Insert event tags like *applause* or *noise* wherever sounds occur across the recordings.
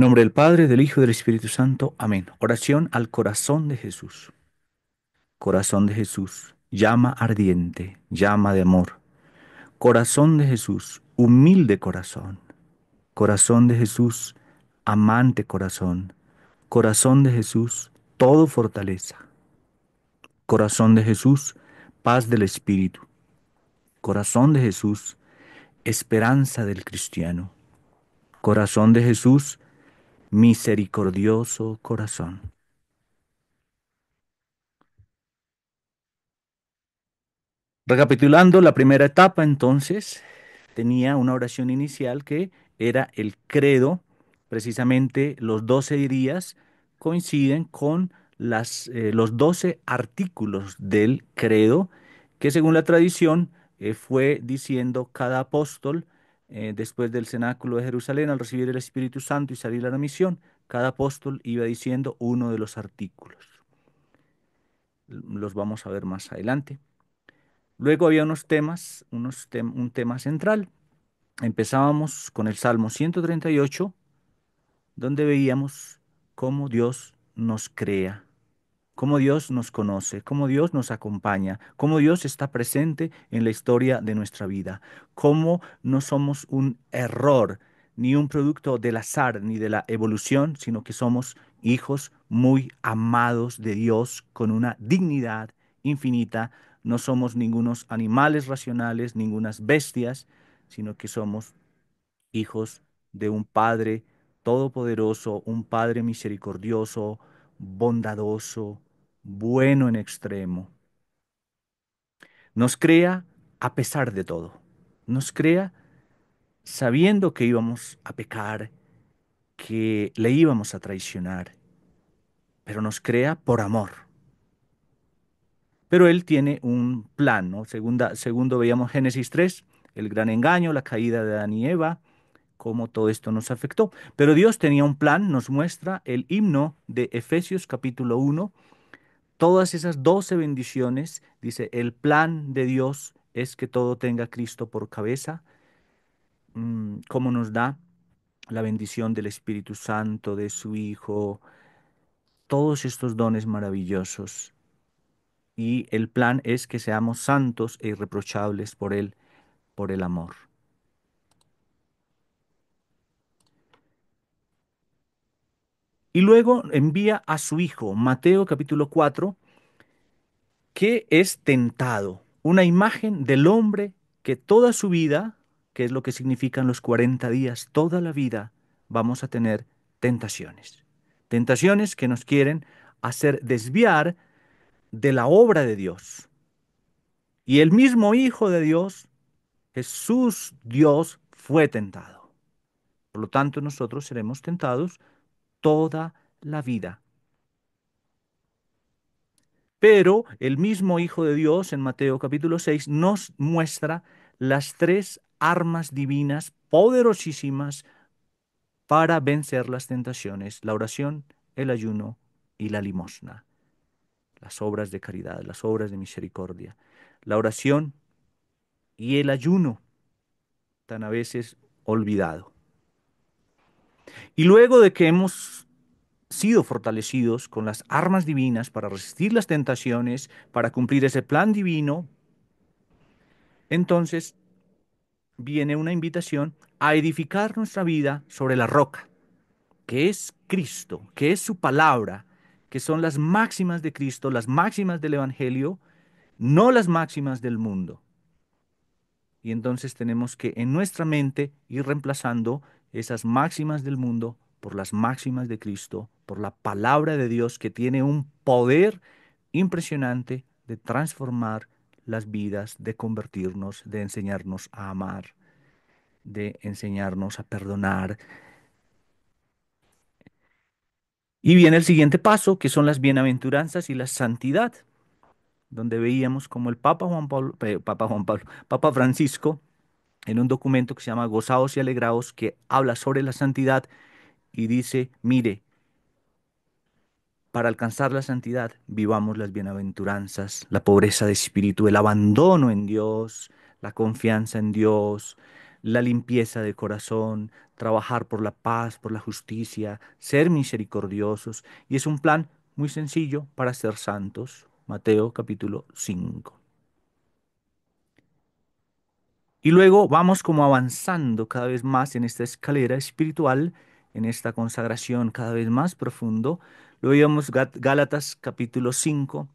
nombre del Padre, del Hijo y del Espíritu Santo. Amén. Oración al corazón de Jesús. Corazón de Jesús, llama ardiente, llama de amor. Corazón de Jesús, humilde corazón. Corazón de Jesús, amante corazón. Corazón de Jesús, todo fortaleza. Corazón de Jesús, paz del Espíritu. Corazón de Jesús, esperanza del cristiano. Corazón de Jesús, misericordioso corazón. Recapitulando la primera etapa, entonces, tenía una oración inicial que era el credo. Precisamente los doce días coinciden con eh, los doce artículos del credo, que según la tradición eh, fue diciendo cada apóstol eh, después del cenáculo de Jerusalén, al recibir el Espíritu Santo y salir a la misión, cada apóstol iba diciendo uno de los artículos. Los vamos a ver más adelante. Luego había unos temas, un tema central. Empezábamos con el Salmo 138, donde veíamos cómo Dios nos crea cómo Dios nos conoce, cómo Dios nos acompaña, cómo Dios está presente en la historia de nuestra vida, cómo no somos un error ni un producto del azar ni de la evolución, sino que somos hijos muy amados de Dios con una dignidad infinita. No somos ningunos animales racionales, ningunas bestias, sino que somos hijos de un Padre todopoderoso, un Padre misericordioso, bondadoso, bueno en extremo. Nos crea a pesar de todo. Nos crea sabiendo que íbamos a pecar, que le íbamos a traicionar, pero nos crea por amor. Pero Él tiene un plan, ¿no? segundo veíamos Génesis 3, el gran engaño, la caída de Adán y Eva, cómo todo esto nos afectó. Pero Dios tenía un plan, nos muestra el himno de Efesios capítulo 1, todas esas doce bendiciones, dice, el plan de Dios es que todo tenga Cristo por cabeza, mm, como nos da la bendición del Espíritu Santo, de su Hijo, todos estos dones maravillosos. Y el plan es que seamos santos e irreprochables por Él, por el amor. Y luego envía a su hijo, Mateo capítulo 4, que es tentado, una imagen del hombre que toda su vida, que es lo que significan los 40 días, toda la vida vamos a tener tentaciones. Tentaciones que nos quieren hacer desviar de la obra de Dios. Y el mismo Hijo de Dios, Jesús Dios, fue tentado. Por lo tanto, nosotros seremos tentados toda la vida. Pero el mismo Hijo de Dios en Mateo capítulo 6 nos muestra las tres armas divinas poderosísimas para vencer las tentaciones, la oración, el ayuno y la limosna, las obras de caridad, las obras de misericordia, la oración y el ayuno, tan a veces olvidado. Y luego de que hemos sido fortalecidos con las armas divinas para resistir las tentaciones, para cumplir ese plan divino, entonces viene una invitación a edificar nuestra vida sobre la roca, que es Cristo, que es su palabra, que son las máximas de Cristo, las máximas del Evangelio, no las máximas del mundo. Y entonces tenemos que en nuestra mente ir reemplazando esas máximas del mundo por las máximas de Cristo, por la palabra de Dios que tiene un poder impresionante de transformar las vidas, de convertirnos, de enseñarnos a amar, de enseñarnos a perdonar. Y viene el siguiente paso, que son las bienaventuranzas y la santidad, donde veíamos como el Papa Juan Pablo, eh, Papa Juan Pablo, Papa Francisco en un documento que se llama Gozados y Alegraos, que habla sobre la santidad y dice, mire, para alcanzar la santidad vivamos las bienaventuranzas, la pobreza de espíritu, el abandono en Dios, la confianza en Dios, la limpieza de corazón, trabajar por la paz, por la justicia, ser misericordiosos. Y es un plan muy sencillo para ser santos. Mateo capítulo 5. Y luego vamos como avanzando cada vez más en esta escalera espiritual, en esta consagración cada vez más profundo. Lo veíamos Gálatas capítulo 5,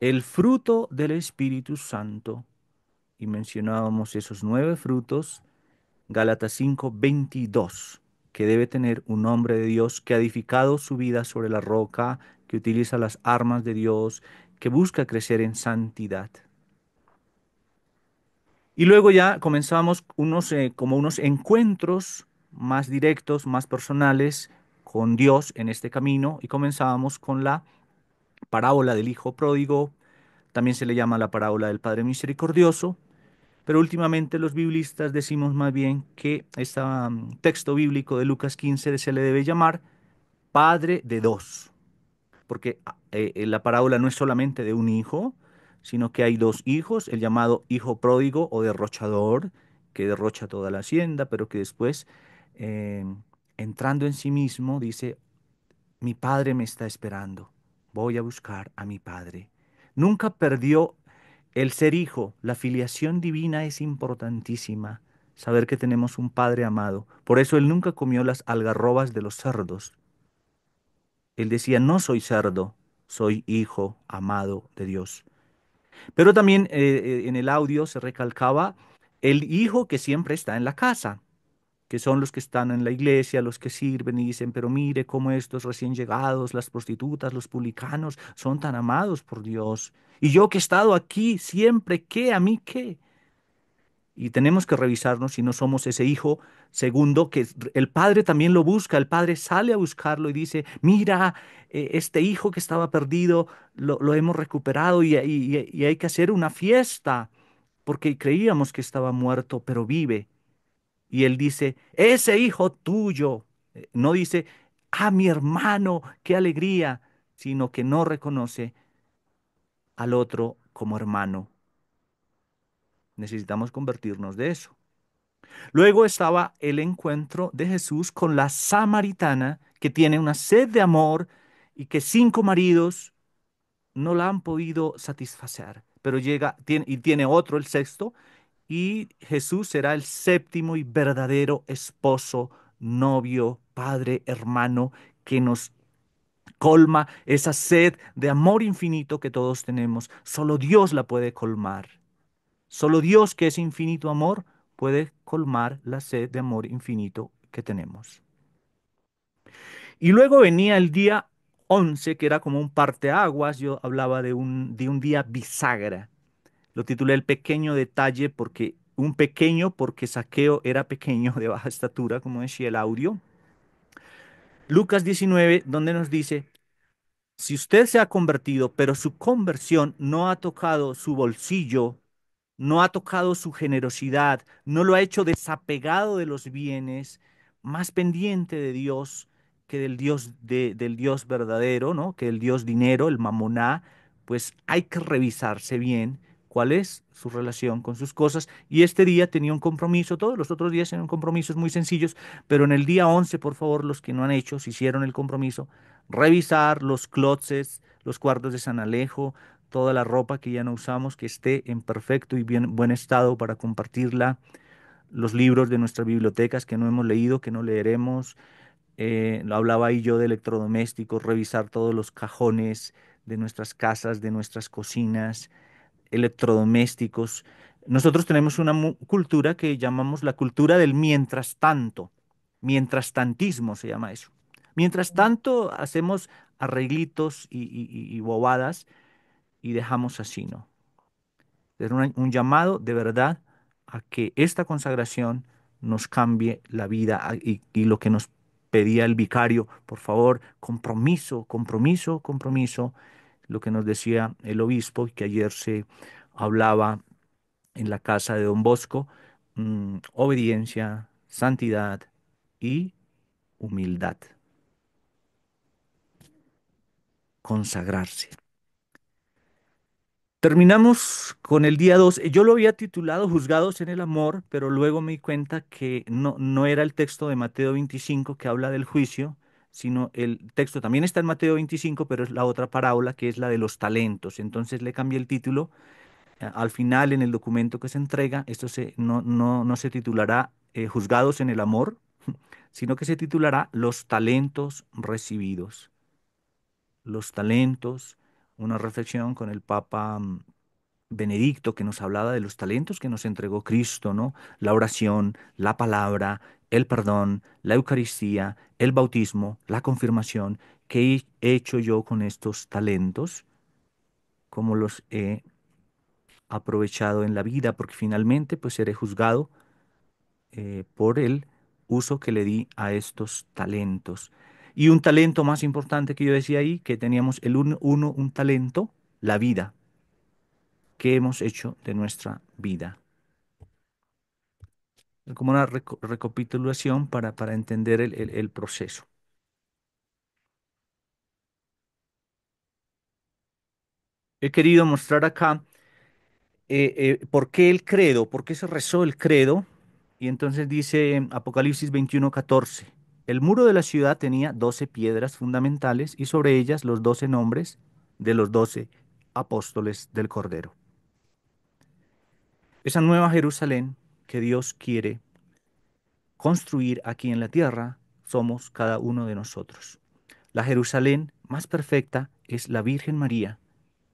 el fruto del Espíritu Santo. Y mencionábamos esos nueve frutos, Gálatas 5, 22, que debe tener un hombre de Dios que ha edificado su vida sobre la roca, que utiliza las armas de Dios, que busca crecer en santidad. Y luego ya comenzamos unos, eh, como unos encuentros más directos, más personales con Dios en este camino y comenzábamos con la parábola del Hijo Pródigo, también se le llama la parábola del Padre Misericordioso, pero últimamente los biblistas decimos más bien que este texto bíblico de Lucas 15 se le debe llamar Padre de dos, porque ah, eh, eh, la parábola no es solamente de un hijo, sino que hay dos hijos, el llamado hijo pródigo o derrochador, que derrocha toda la hacienda, pero que después, eh, entrando en sí mismo, dice, mi padre me está esperando, voy a buscar a mi padre. Nunca perdió el ser hijo, la filiación divina es importantísima, saber que tenemos un padre amado. Por eso él nunca comió las algarrobas de los cerdos. Él decía, no soy cerdo, soy hijo amado de Dios. Pero también eh, eh, en el audio se recalcaba el hijo que siempre está en la casa, que son los que están en la iglesia, los que sirven y dicen, pero mire cómo estos recién llegados, las prostitutas, los publicanos, son tan amados por Dios. Y yo que he estado aquí siempre, ¿qué? ¿A mí qué? Y tenemos que revisarnos si no somos ese hijo Segundo, que el padre también lo busca, el padre sale a buscarlo y dice, mira, eh, este hijo que estaba perdido, lo, hemos recuperado y, y hay que hacer una fiesta, porque creíamos que estaba muerto, pero vive. Y él dice, ese hijo tuyo, eh, no dice, a ah, mi hermano, qué alegría, sino que no reconoce al otro como hermano. Necesitamos convertirnos de eso. Luego estaba el encuentro de Jesús con la samaritana que tiene una sed de amor y que cinco maridos no la han podido satisfacer. Pero llega y tiene otro, el sexto, y Jesús será el séptimo y verdadero esposo, novio, padre, hermano, que nos colma esa sed de amor infinito que todos tenemos. Solo Dios la puede colmar. Solo Dios que es infinito amor puede colmar la sed de amor infinito que tenemos. Y luego venía el día 11, que era como un parteaguas, yo hablaba de un, de un día bisagra. Lo titulé El pequeño detalle porque un pequeño porque Saqueo era pequeño de baja estatura, como decía el audio. Lucas 19, donde nos dice, si usted se ha convertido, pero su conversión no ha tocado su bolsillo, no ha tocado su generosidad, no lo ha hecho desapegado de los bienes, más pendiente de Dios que del Dios, del Dios verdadero, ¿no? que el Dios dinero, el mamoná, pues hay que revisarse bien cuál es su relación con sus cosas. Y este día tenía un compromiso, todos los otros días eran compromisos muy sencillos, pero en el día 11, por favor, los que no han hecho, se hicieron el compromiso, revisar los closets, los cuartos de San Alejo, toda la ropa que ya no usamos, que esté en perfecto y buen estado para compartirla, los libros de nuestras bibliotecas que no hemos leído, que no leeremos. Eh, lo hablaba ahí yo de electrodomésticos, revisar todos los cajones de nuestras casas, de nuestras cocinas, electrodomésticos. Nosotros tenemos una cultura que llamamos la cultura del mientras tanto, mientras tantismo se llama eso. Mientras tanto hacemos arreglitos y bobadas, y dejamos así, ¿no? Es un, llamado de verdad a que esta consagración nos cambie la vida y, lo que nos pedía el vicario, por favor, compromiso, compromiso, compromiso, lo que nos decía el obispo que ayer se hablaba en la casa de don Bosco, mm, obediencia, santidad y humildad. Consagrarse. Terminamos con el día 2. Yo lo había titulado Juzgados en el Amor, pero luego me di cuenta que no, no era el texto de Mateo 25 que habla del juicio, sino el texto también está en Mateo 25, pero es la otra parábola que es la de los talentos. Entonces le cambié el título. Al final, en el documento que se entrega, esto no, se titulará eh, Juzgados en el Amor, *laughs* sino que se titulará Los talentos recibidos. Los talentos una reflexión con el Papa mm, Benedicto que nos hablaba de los talentos que nos entregó Cristo, ¿no? La oración, la palabra, el perdón, la Eucaristía, el bautismo, la confirmación. ¿Qué he hecho yo con estos talentos? ¿Cómo los he aprovechado en la vida? Porque finalmente pues seré juzgado eh, por el uso que le di a estos talentos. Y un talento más importante que yo decía ahí, que teníamos el uno, un talento, la vida. ¿Qué hemos hecho de nuestra vida? Como una recapitulación para, para entender el, proceso. He querido mostrar acá eh, eh, por qué el credo, por qué se rezó el credo. Y entonces dice Apocalipsis 21, 14. El muro de la ciudad tenía doce piedras fundamentales y sobre ellas los doce nombres de los doce apóstoles del Cordero. Esa nueva Jerusalén que Dios quiere construir aquí en la tierra somos cada uno de nosotros. La Jerusalén más perfecta es la Virgen María,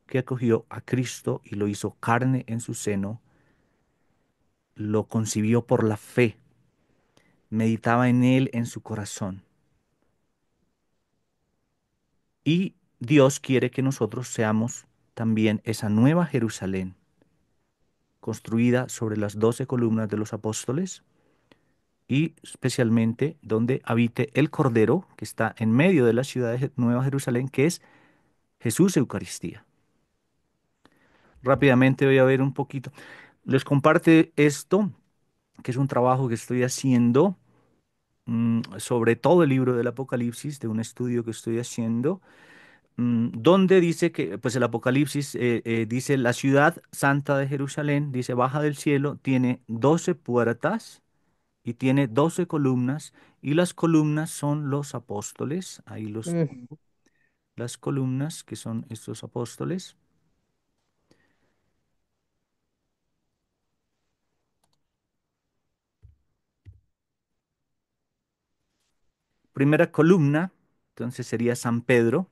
que acogió a Cristo y lo hizo carne en su seno, lo concibió por la fe meditaba en él en su corazón. Y Dios quiere que nosotros seamos también esa nueva Jerusalén, construida sobre las doce columnas de los apóstoles y especialmente donde habite el Cordero, que está en medio de la ciudad de Nueva Jerusalén, que es Jesús Eucaristía. Rápidamente voy a ver un poquito. Les comparte esto, que es un trabajo que estoy haciendo Mm, sobre todo el libro del Apocalipsis, de un estudio que estoy haciendo, mm, donde dice que, pues el Apocalipsis eh, eh, dice, la ciudad santa de Jerusalén, dice, baja del cielo, tiene doce puertas y tiene doce columnas, y las columnas son los apóstoles, ahí los... Las columnas que son estos apóstoles. primera columna, entonces sería San Pedro,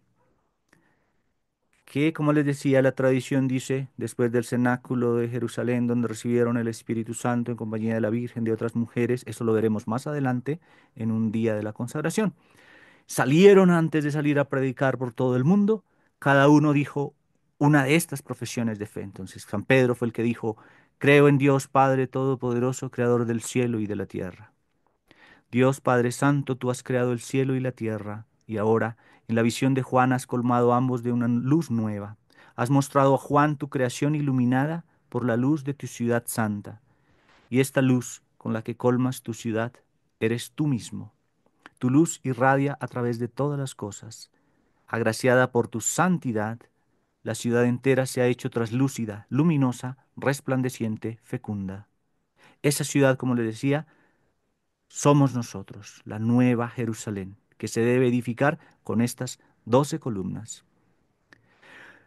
que como les decía, la tradición dice, después del cenáculo de Jerusalén, donde recibieron el Espíritu Santo en compañía de la Virgen, de otras mujeres, eso lo veremos más adelante en un día de la consagración. Salieron antes de salir a predicar por todo el mundo, cada uno dijo una de estas profesiones de fe. Entonces San Pedro fue el que dijo, creo en Dios Padre Todopoderoso, Creador del cielo y de la tierra. Dios Padre Santo, tú has creado el cielo y la tierra, y ahora, en la visión de Juan, has colmado ambos de una luz nueva. Has mostrado a Juan tu creación iluminada por la luz de tu ciudad santa. Y esta luz con la que colmas tu ciudad eres tú mismo. Tu luz irradia a través de todas las cosas. Agraciada por tu santidad, la ciudad entera se ha hecho traslúcida, luminosa, resplandeciente, fecunda. Esa ciudad, como le decía, somos nosotros, la nueva Jerusalén, que se debe edificar con estas doce columnas.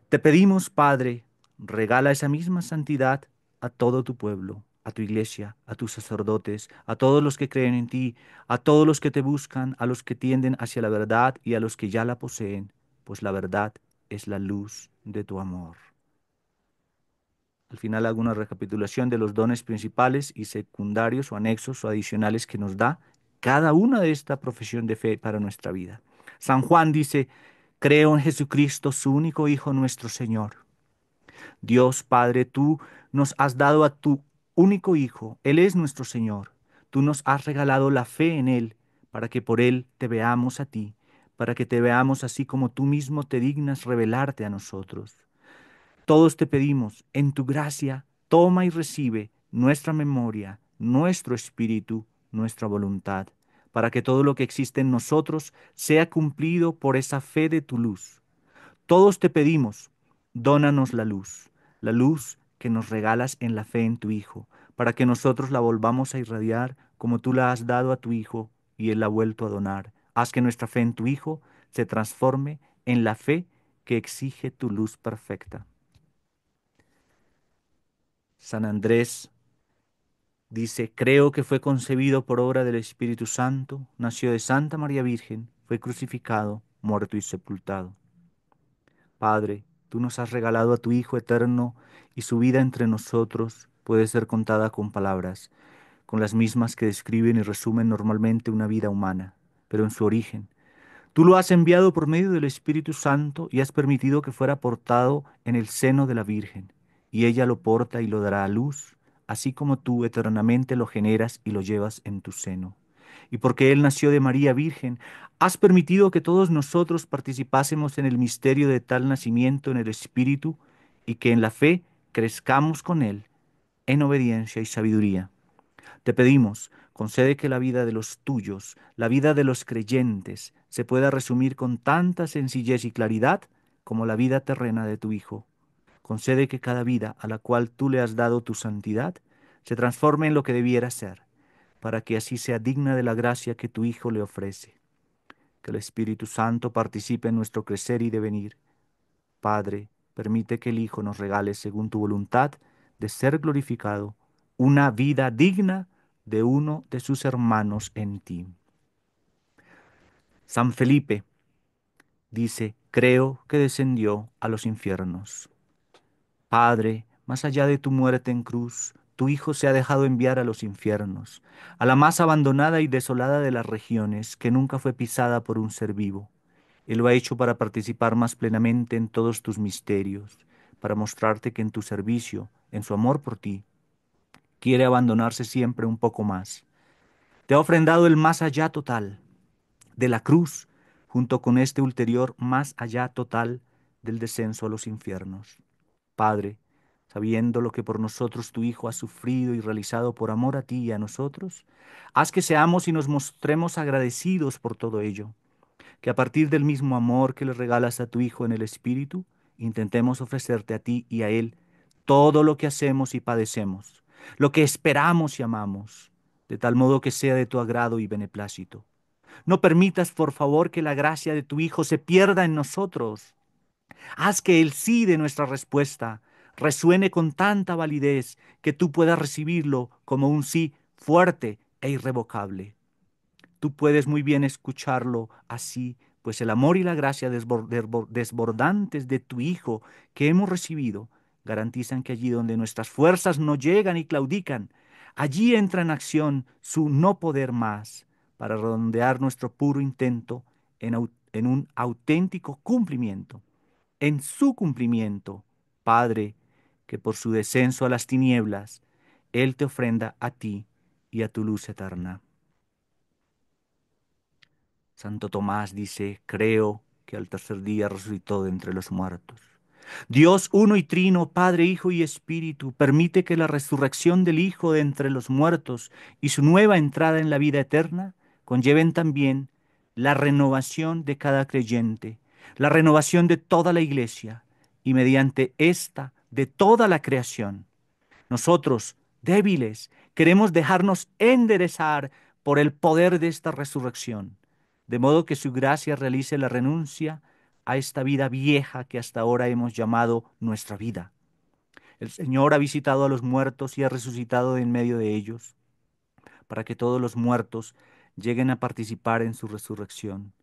Te pedimos, Padre, regala esa misma santidad a todo tu pueblo, a tu iglesia, a tus sacerdotes, a todos los que creen en ti, a todos los que te buscan, a los que tienden hacia la verdad y a los que ya la poseen, pues la verdad es la luz de tu amor al final hago una recapitulación de los dones principales y secundarios o anexos o adicionales que nos da cada una de esta profesión de fe para nuestra vida. San Juan dice, creo en Jesucristo, su único Hijo nuestro Señor. Dios Padre, tú nos has dado a tu único Hijo, Él es nuestro Señor. Tú nos has regalado la fe en Él para que por Él te veamos a ti, para que te veamos así como tú mismo te dignas revelarte a nosotros. Todos te pedimos, en tu gracia, toma y recibe nuestra memoria, nuestro espíritu, nuestra voluntad, para que todo lo que existe en nosotros sea cumplido por esa fe de tu luz. Todos te pedimos, dónanos la luz, la luz que nos regalas en la fe en tu Hijo, para que nosotros la volvamos a irradiar como tú la has dado a tu Hijo y Él la ha vuelto a donar. Haz que nuestra fe en tu Hijo se transforme en la fe que exige tu luz perfecta. San Andrés dice, creo que fue concebido por obra del Espíritu Santo, nació de Santa María Virgen, fue crucificado, muerto y sepultado. Padre, tú nos has regalado a tu Hijo eterno y su vida entre nosotros puede ser contada con palabras, con las mismas que describen y resumen normalmente una vida humana, pero en su origen. Tú lo has enviado por medio del Espíritu Santo y has permitido que fuera portado en el seno de la Virgen y ella lo porta y lo dará a luz, así como tú eternamente lo generas y lo llevas en tu seno. Y porque Él nació de María Virgen, has permitido que todos nosotros participásemos en el misterio de tal nacimiento en el Espíritu y que en la fe crezcamos con Él en obediencia y sabiduría. Te pedimos, concede que la vida de los tuyos, la vida de los creyentes, se pueda resumir con tanta sencillez y claridad como la vida terrena de tu Hijo Concede que cada vida a la cual tú le has dado tu santidad se transforme en lo que debiera ser, para que así sea digna de la gracia que tu Hijo le ofrece. Que el Espíritu Santo participe en nuestro crecer y devenir. Padre, permite que el Hijo nos regale, según tu voluntad, de ser glorificado, una vida digna de uno de sus hermanos en ti. San Felipe dice, creo que descendió a los infiernos. Padre, más allá de tu muerte en cruz, tu Hijo se ha dejado enviar a los infiernos, a la más abandonada y desolada de las regiones que nunca fue pisada por un ser vivo. Él lo ha hecho para participar más plenamente en todos tus misterios, para mostrarte que en tu servicio, en su amor por ti, quiere abandonarse siempre un poco más. Te ha ofrendado el más allá total de la cruz, junto con este ulterior más allá total del descenso a los infiernos. Padre, sabiendo lo que por nosotros tu Hijo ha sufrido y realizado por amor a ti y a nosotros, haz que seamos y nos mostremos agradecidos por todo ello, que a partir del mismo amor que le regalas a tu Hijo en el Espíritu, intentemos ofrecerte a ti y a Él todo lo que hacemos y padecemos, lo que esperamos y amamos, de tal modo que sea de tu agrado y beneplácito. No permitas, por favor, que la gracia de tu Hijo se pierda en nosotros, Haz que el sí de nuestra respuesta resuene con tanta validez que tú puedas recibirlo como un sí fuerte e irrevocable. Tú puedes muy bien escucharlo así, pues el amor y la gracia desbordantes de tu Hijo que hemos recibido garantizan que allí donde nuestras fuerzas no llegan y claudican, allí entra en acción su no poder más para redondear nuestro puro intento en, en un auténtico cumplimiento en su cumplimiento. Padre, que por su descenso a las tinieblas, Él te ofrenda a ti y a tu luz eterna. Santo Tomás dice, creo que al tercer día resucitó de entre los muertos. Dios uno y trino, Padre, Hijo y Espíritu, permite que la resurrección del Hijo de entre los muertos y su nueva entrada en la vida eterna conlleven también la renovación de cada creyente la renovación de toda la iglesia y mediante esta de toda la creación. Nosotros, débiles, queremos dejarnos enderezar por el poder de esta resurrección, de modo que su gracia realice la renuncia a esta vida vieja que hasta ahora hemos llamado nuestra vida. El Señor ha visitado a los muertos y ha resucitado en medio de ellos, para que todos los muertos lleguen a participar en su resurrección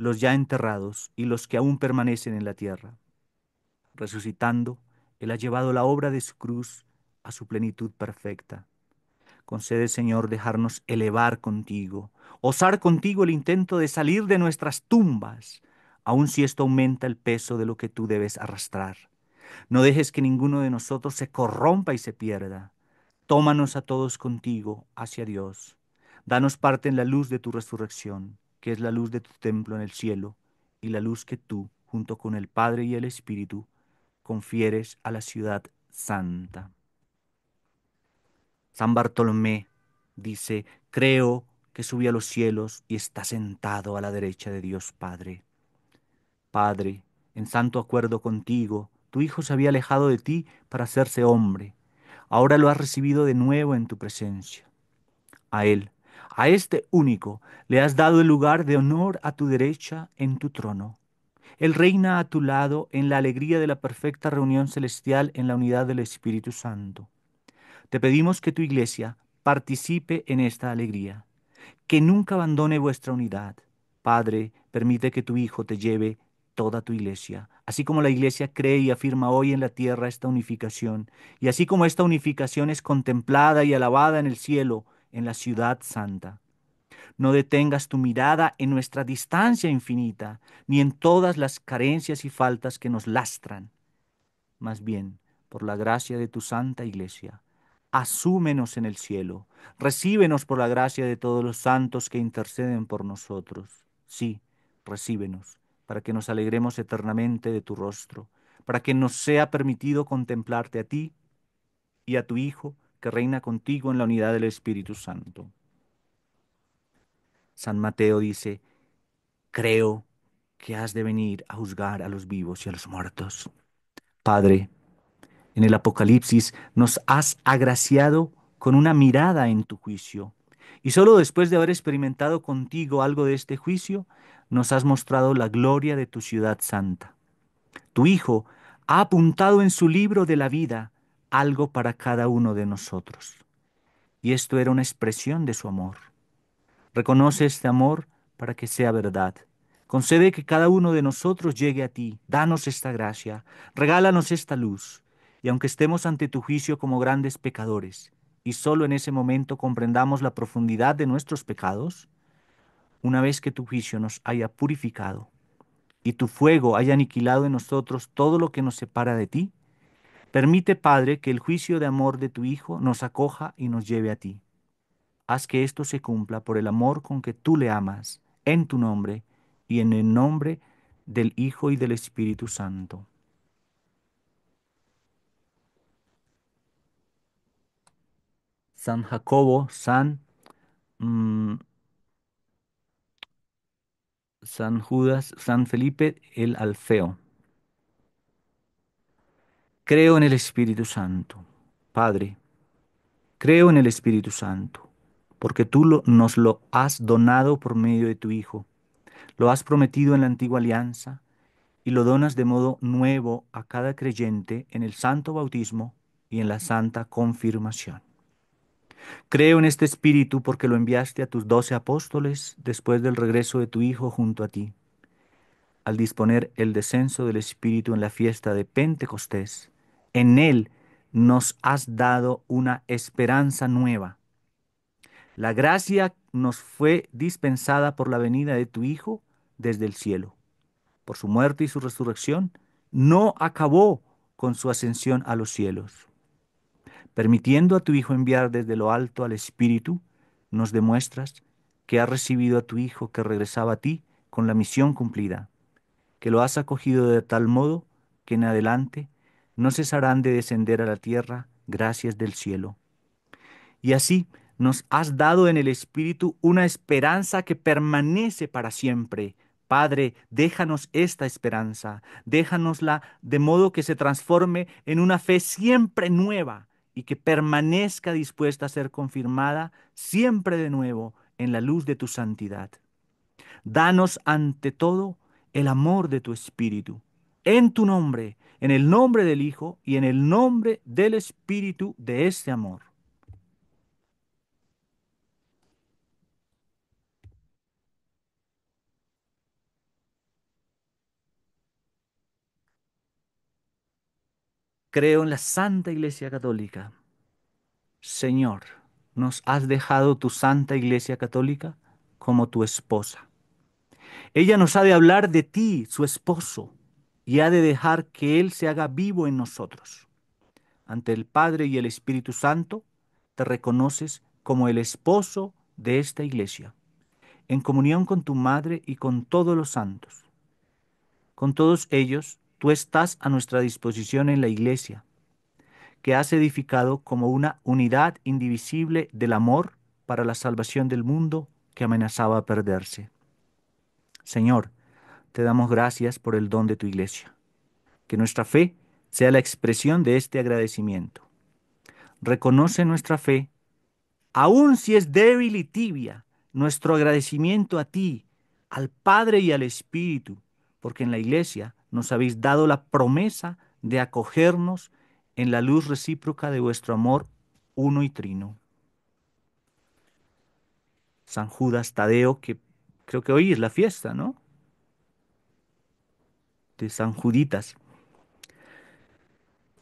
los ya enterrados y los que aún permanecen en la tierra. Resucitando, Él ha llevado la obra de su cruz a su plenitud perfecta. Concede, Señor, dejarnos elevar contigo, osar contigo el intento de salir de nuestras tumbas, aun si esto aumenta el peso de lo que tú debes arrastrar. No dejes que ninguno de nosotros se corrompa y se pierda. Tómanos a todos contigo hacia Dios. Danos parte en la luz de tu resurrección que es la luz de tu templo en el cielo, y la luz que tú, junto con el Padre y el Espíritu, confieres a la ciudad santa. San Bartolomé dice, creo que subí a los cielos y está sentado a la derecha de Dios Padre. Padre, en santo acuerdo contigo, tu Hijo se había alejado de ti para hacerse hombre. Ahora lo has recibido de nuevo en tu presencia. A Él, a este único le has dado el lugar de honor a tu derecha en tu trono. Él reina a tu lado en la alegría de la perfecta reunión celestial en la unidad del Espíritu Santo. Te pedimos que tu iglesia participe en esta alegría, que nunca abandone vuestra unidad. Padre, permite que tu Hijo te lleve toda tu iglesia, así como la iglesia cree y afirma hoy en la tierra esta unificación, y así como esta unificación es contemplada y alabada en el cielo, en la ciudad santa. No detengas tu mirada en nuestra distancia infinita, ni en todas las carencias y faltas que nos lastran. Más bien, por la gracia de tu Santa Iglesia, asúmenos en el cielo, recíbenos por la gracia de todos los santos que interceden por nosotros. Sí, recíbenos, para que nos alegremos eternamente de tu rostro, para que nos sea permitido contemplarte a ti y a tu Hijo que reina contigo en la unidad del Espíritu Santo. San Mateo dice, creo que has de venir a juzgar a los vivos y a los muertos. Padre, en el Apocalipsis nos has agraciado con una mirada en tu juicio. Y solo después de haber experimentado contigo algo de este juicio, nos has mostrado la gloria de tu ciudad santa. Tu Hijo ha apuntado en su libro de la vida algo para cada uno de nosotros. Y esto era una expresión de su amor. Reconoce este amor para que sea verdad. Concede que cada uno de nosotros llegue a ti. Danos esta gracia. Regálanos esta luz. Y aunque estemos ante tu juicio como grandes pecadores, y solo en ese momento comprendamos la profundidad de nuestros pecados, una vez que tu juicio nos haya purificado y tu fuego haya aniquilado en nosotros todo lo que nos separa de ti, Permite, Padre, que el juicio de amor de tu Hijo nos acoja y nos lleve a ti. Haz que esto se cumpla por el amor con que tú le amas, en tu nombre y en el nombre del Hijo y del Espíritu Santo. San Jacobo, San, mm, San Judas, San Felipe el Alfeo. Creo en el Espíritu Santo. Padre, creo en el Espíritu Santo, porque tú nos lo has donado por medio de tu Hijo. Lo has prometido en la antigua alianza y lo donas de modo nuevo a cada creyente en el santo bautismo y en la santa confirmación. Creo en este Espíritu porque lo enviaste a tus doce apóstoles después del regreso de tu Hijo junto a ti. Al disponer el descenso del Espíritu en la fiesta de Pentecostés, en Él nos has dado una esperanza nueva. La gracia nos fue dispensada por la venida de tu Hijo desde el cielo. Por su muerte y su resurrección, no acabó con su ascensión a los cielos. Permitiendo a tu Hijo enviar desde lo alto al Espíritu, nos demuestras que has recibido a tu Hijo que regresaba a ti con la misión cumplida, que lo has acogido de tal modo que en adelante no cesarán de descender a la tierra gracias del cielo. Y así nos has dado en el Espíritu una esperanza que permanece para siempre. Padre, déjanos esta esperanza, déjanosla de modo que se transforme en una fe siempre nueva y que permanezca dispuesta a ser confirmada siempre de nuevo en la luz de tu santidad. Danos ante todo el amor de tu Espíritu. En tu nombre, en el nombre del Hijo y en el nombre del Espíritu de este amor. Creo en la Santa Iglesia Católica. Señor, nos has dejado tu Santa Iglesia Católica como tu esposa. Ella nos ha de hablar de ti, su esposo, y ha de dejar que Él se haga vivo en nosotros. Ante el Padre y el Espíritu Santo, te reconoces como el esposo de esta iglesia, en comunión con tu Madre y con todos los santos. Con todos ellos, tú estás a nuestra disposición en la iglesia, que has edificado como una unidad indivisible del amor para la salvación del mundo que amenazaba perderse. Señor, te damos gracias por el don de tu iglesia. Que nuestra fe sea la expresión de este agradecimiento. Reconoce nuestra fe, aun si es débil y tibia, nuestro agradecimiento a ti, al Padre y al Espíritu, porque en la iglesia nos habéis dado la promesa de acogernos en la luz recíproca de vuestro amor uno y trino. San Judas Tadeo, que creo que hoy es la fiesta, ¿no? Este, San Juditas.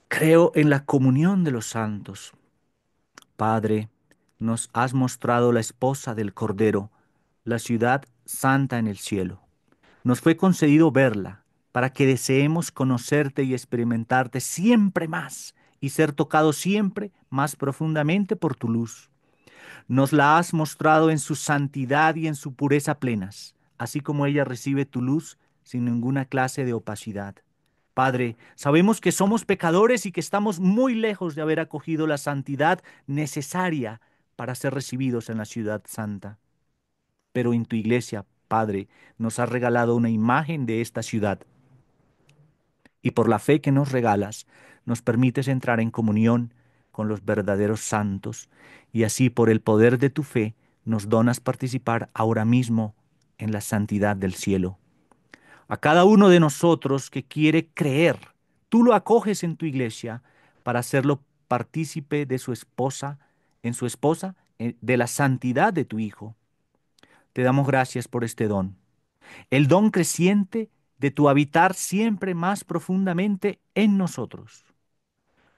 Creo en la comunión de los santos. Padre, nos has mostrado la esposa del Cordero, la ciudad santa en el cielo. Nos fue concedido verla para que deseemos conocerte y experimentarte siempre más y ser tocados siempre más profundamente por tu luz. Nos la has mostrado en su santidad y en su pureza plenas, así como ella recibe tu luz sin ninguna clase de opacidad. Padre, sabemos que somos pecadores y que estamos muy lejos de haber acogido la santidad necesaria para ser recibidos en la ciudad santa. Pero en tu iglesia, Padre, nos has regalado una imagen de esta ciudad. Y por la fe que nos regalas, nos permites entrar en comunión con los verdaderos santos. Y así, por el poder de tu fe, nos donas participar ahora mismo en la santidad del cielo a cada uno de nosotros que quiere creer. Tú lo acoges en tu iglesia para hacerlo partícipe de su esposa, en su esposa, eh, de la santidad de tu Hijo. Te damos gracias por este don. El don creciente de tu habitar siempre más profundamente en nosotros.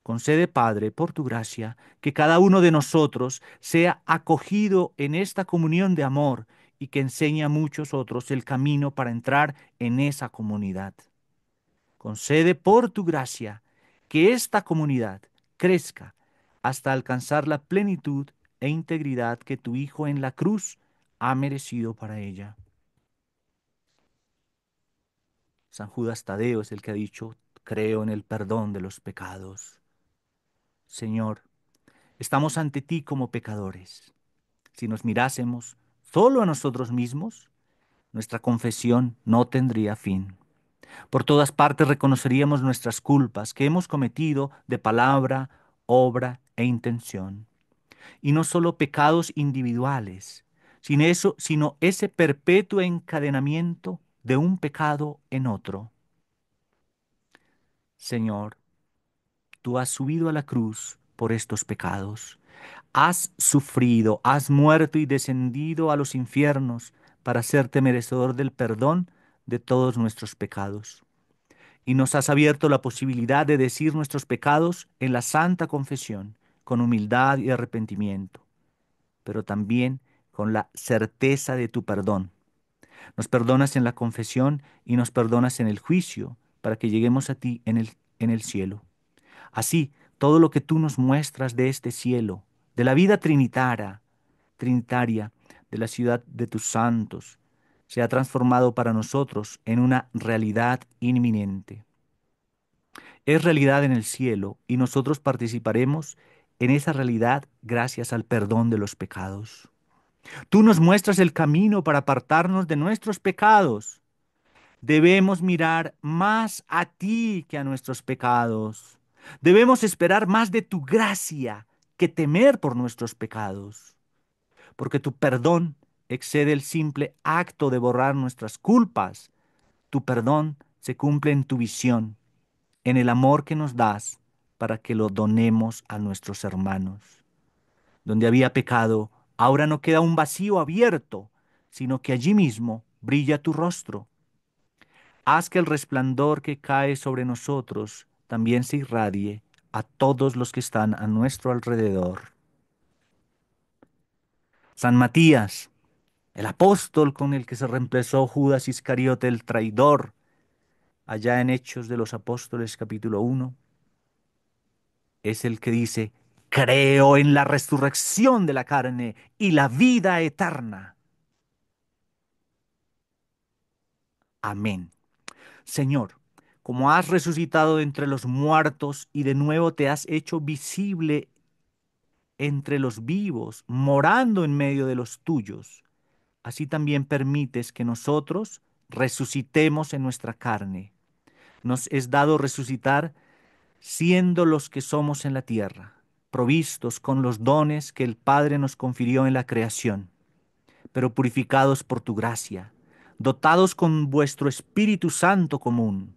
Concede, Padre, por tu gracia, que cada uno de nosotros sea acogido en esta comunión de amor y que enseña a muchos otros el camino para entrar en esa comunidad. Concede por tu gracia que esta comunidad crezca hasta alcanzar la plenitud e integridad que tu Hijo en la cruz ha merecido para ella. San Judas Tadeo es el que ha dicho, creo en el perdón de los pecados. Señor, estamos ante ti como pecadores. Si nos mirásemos, solo a nosotros mismos, nuestra confesión no tendría fin. Por todas partes reconoceríamos nuestras culpas que hemos cometido de palabra, obra e intención. Y no solo pecados individuales, eso, sino ese perpetuo encadenamiento de un pecado en otro. Señor, tú has subido a la cruz por estos pecados has sufrido, has muerto y descendido a los infiernos para serte merecedor del perdón de todos nuestros pecados. Y nos has abierto la posibilidad de decir nuestros pecados en la santa confesión, con humildad y arrepentimiento, pero también con la certeza de tu perdón. Nos perdonas en la confesión y nos perdonas en el juicio, para que lleguemos a ti en el, en el cielo. Así, todo lo que tú nos muestras de este cielo, de la vida trinitaria, trinitaria de la ciudad de tus santos, se ha transformado para nosotros en una realidad inminente. Es realidad en el cielo y nosotros participaremos en esa realidad gracias al perdón de los pecados. Tú nos muestras el camino para apartarnos de nuestros pecados. Debemos mirar más a ti que a nuestros pecados. Debemos esperar más de tu gracia que temer por nuestros pecados, porque tu perdón excede el simple acto de borrar nuestras culpas. Tu perdón se cumple en tu visión, en el amor que nos das para que lo donemos a nuestros hermanos. Donde había pecado, ahora no queda un vacío abierto, sino que allí mismo brilla tu rostro. Haz que el resplandor que cae sobre nosotros también se irradie a todos los que están a nuestro alrededor. San Matías, el apóstol con el que se reemplazó Judas Iscariote el traidor, allá en Hechos de los Apóstoles capítulo 1, es el que dice, creo en la resurrección de la carne y la vida eterna. Amén. Señor, como has resucitado entre los muertos y de nuevo te has hecho visible entre los vivos, morando en medio de los tuyos, así también permites que nosotros resucitemos en nuestra carne. Nos es dado resucitar siendo los que somos en la tierra, provistos con los dones que el Padre nos confirió en la creación, pero purificados por tu gracia, dotados con vuestro Espíritu Santo común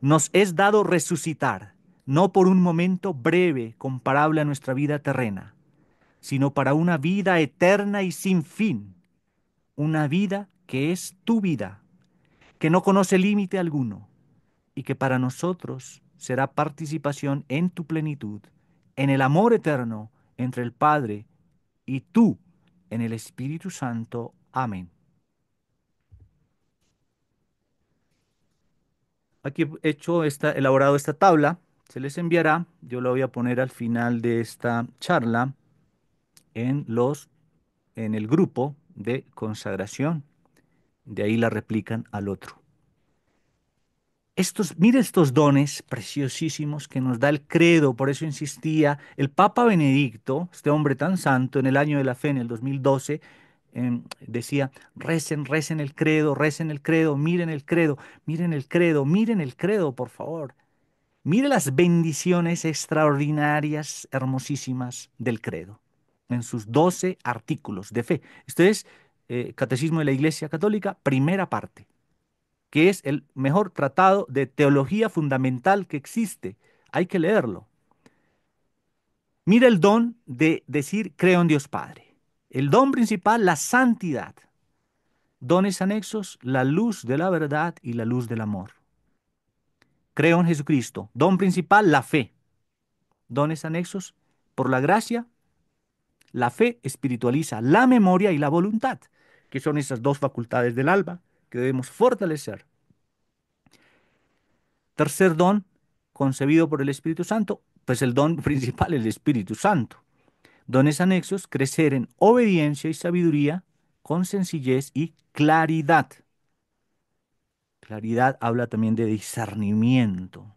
nos es dado resucitar, no por un momento breve comparable a nuestra vida terrena, sino para una vida eterna y sin fin, una vida que es tu vida, que no conoce límite alguno y que para nosotros será participación en tu plenitud, en el amor eterno entre el Padre y tú, en el Espíritu Santo. Amén. Aquí he hecho esta, elaborado esta tabla, se les enviará. Yo la voy a poner al final de esta charla en los en el grupo de consagración. De ahí la replican al otro. Estos, mire estos dones preciosísimos que nos da el credo, por eso insistía el Papa Benedicto, este hombre tan santo, en el año de la fe, en el 2012, Em, decía, recen, recen el credo, recen el credo, miren el credo, miren el credo, miren el credo, por favor. Mire las bendiciones extraordinarias, hermosísimas del credo, en sus doce artículos de fe. ustedes es eh, Catecismo de la Iglesia Católica, primera parte, que es el mejor tratado de teología fundamental que existe. Hay que leerlo. Mire el don de decir, creo en Dios Padre. El don principal, la santidad. Dones anexos, la luz de la verdad y la luz del amor. Creo en Jesucristo. Don principal, la fe. Dones anexos, por la gracia, la fe espiritualiza la memoria y la voluntad, que son esas dos facultades del alma que debemos fortalecer. Tercer don, concebido por el Espíritu Santo, pues el don *laughs* principal, el Espíritu Santo dones anexos, crecer en obediencia y sabiduría con sencillez y claridad. Claridad habla también de discernimiento.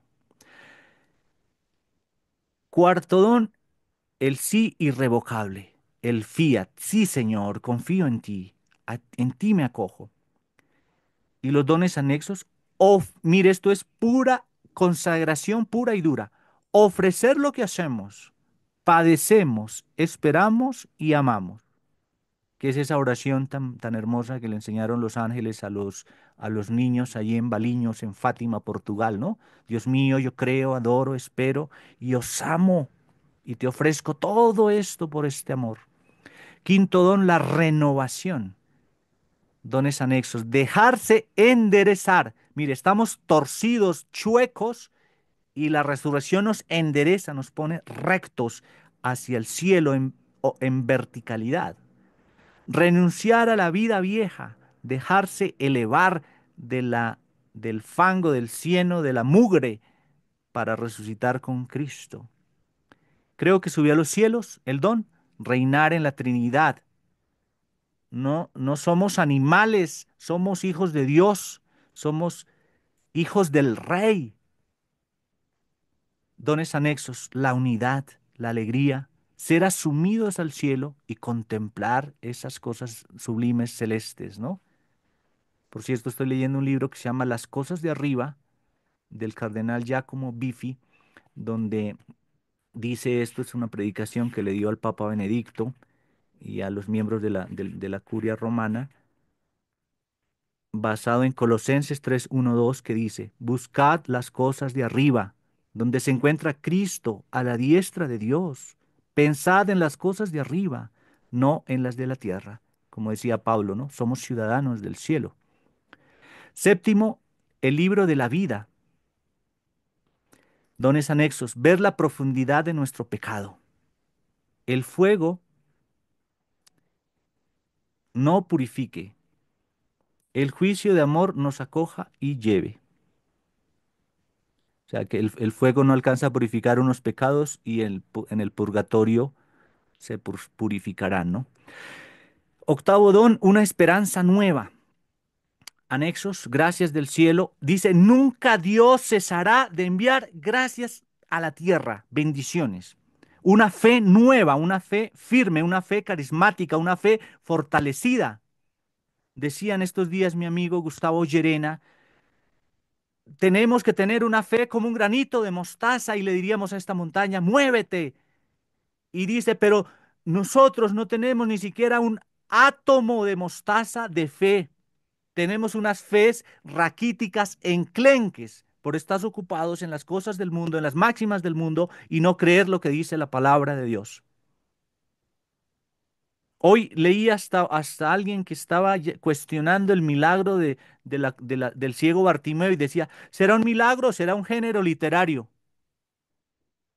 Cuarto don, el sí irrevocable, el fiat. Sí, Señor, confío en ti, en ti me acojo. Y los dones anexos, mire, esto es pura consagración pura y dura. Ofrecer lo que hacemos padecemos, esperamos y amamos, ¿Qué es esa oración tan, tan hermosa que le enseñaron los ángeles a los, a los niños allí en Baliños, en Fátima, Portugal, ¿no? Dios mío, yo creo, adoro, espero y os amo y te ofrezco todo esto por este amor. Quinto don, la renovación. Dones anexos, dejarse enderezar. Mire, estamos torcidos, chuecos, y la resurrección nos endereza, nos pone rectos hacia el cielo en, en verticalidad. Renunciar a la vida vieja, dejarse elevar de la, del fango, del cieno, de la mugre, para resucitar con Cristo. Creo que subió a los cielos el don, reinar en la Trinidad. No, no somos animales, somos hijos de Dios, somos hijos del Rey, dones anexos, la unidad, la alegría, ser asumidos al cielo y contemplar esas cosas sublimes celestes, ¿no? Por cierto, estoy leyendo un libro que se llama Las cosas de arriba del cardenal Giacomo Bifi donde dice esto, es una predicación que le dio al Papa Benedicto y a los miembros de la, la curia romana, basado en Colosenses 3.1.2, que dice, buscad las cosas de arriba, donde se encuentra Cristo a la diestra de Dios. Pensad en las cosas de arriba, no en las de la tierra. Como decía Pablo, ¿no? Somos ciudadanos del cielo. Séptimo, el libro de la vida. Dones anexos, ver la profundidad de nuestro pecado. El fuego no purifique. El juicio de amor nos acoja y lleve. O sea, que el, fuego no alcanza a purificar unos pecados y en el purgatorio se purificarán, ¿no? Octavo don, una esperanza nueva. Anexos, gracias del cielo. Dice, nunca Dios cesará de enviar gracias a la tierra, bendiciones. Una fe nueva, una fe firme, una fe carismática, una fe fortalecida. Decía en estos días mi amigo Gustavo Llerena, tenemos que tener una fe como un granito de mostaza y le diríamos a esta montaña, muévete. Y dice, pero nosotros no tenemos ni siquiera un átomo de mostaza de fe. Tenemos unas fes raquíticas enclenques por estar ocupados en las cosas del mundo, en las máximas del mundo y no creer lo que dice la palabra de Dios. Hoy leí hasta, hasta alguien que estaba cuestionando el milagro de, del ciego Bartimeo y decía, ¿será un milagro? ¿Será un género literario?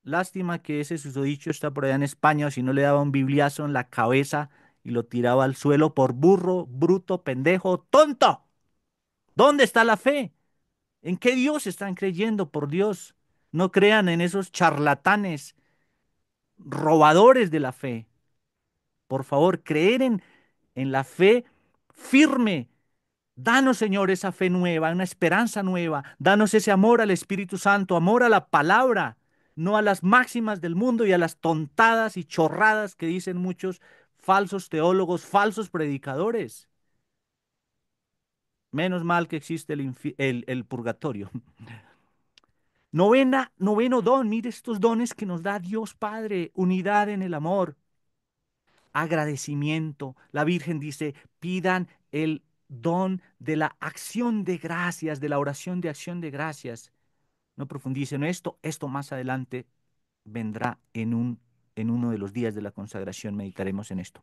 Lástima que ese susodicho está por allá en España, si no le daba un bibliazo en la cabeza y lo tiraba al suelo por burro, bruto, pendejo, tonto. ¿Dónde está la fe? ¿En qué Dios están creyendo, por Dios? No crean en esos charlatanes, robadores de la fe. Por favor, creer en, la fe firme. Danos, Señor, esa fe nueva, una esperanza nueva. Danos ese amor al Espíritu Santo, amor a la palabra, no a las máximas del mundo y a las tontadas y chorradas que dicen muchos falsos teólogos, falsos predicadores. Menos mal que existe el, purgatorio. *laughs* Novena, noveno don, mire estos dones que nos da Dios Padre, unidad en el amor agradecimiento. La Virgen dice, pidan el don de la acción de gracias, de la oración de acción de gracias. No profundicen en esto, esto más adelante vendrá en, un, en uno de los días de la consagración, meditaremos en esto.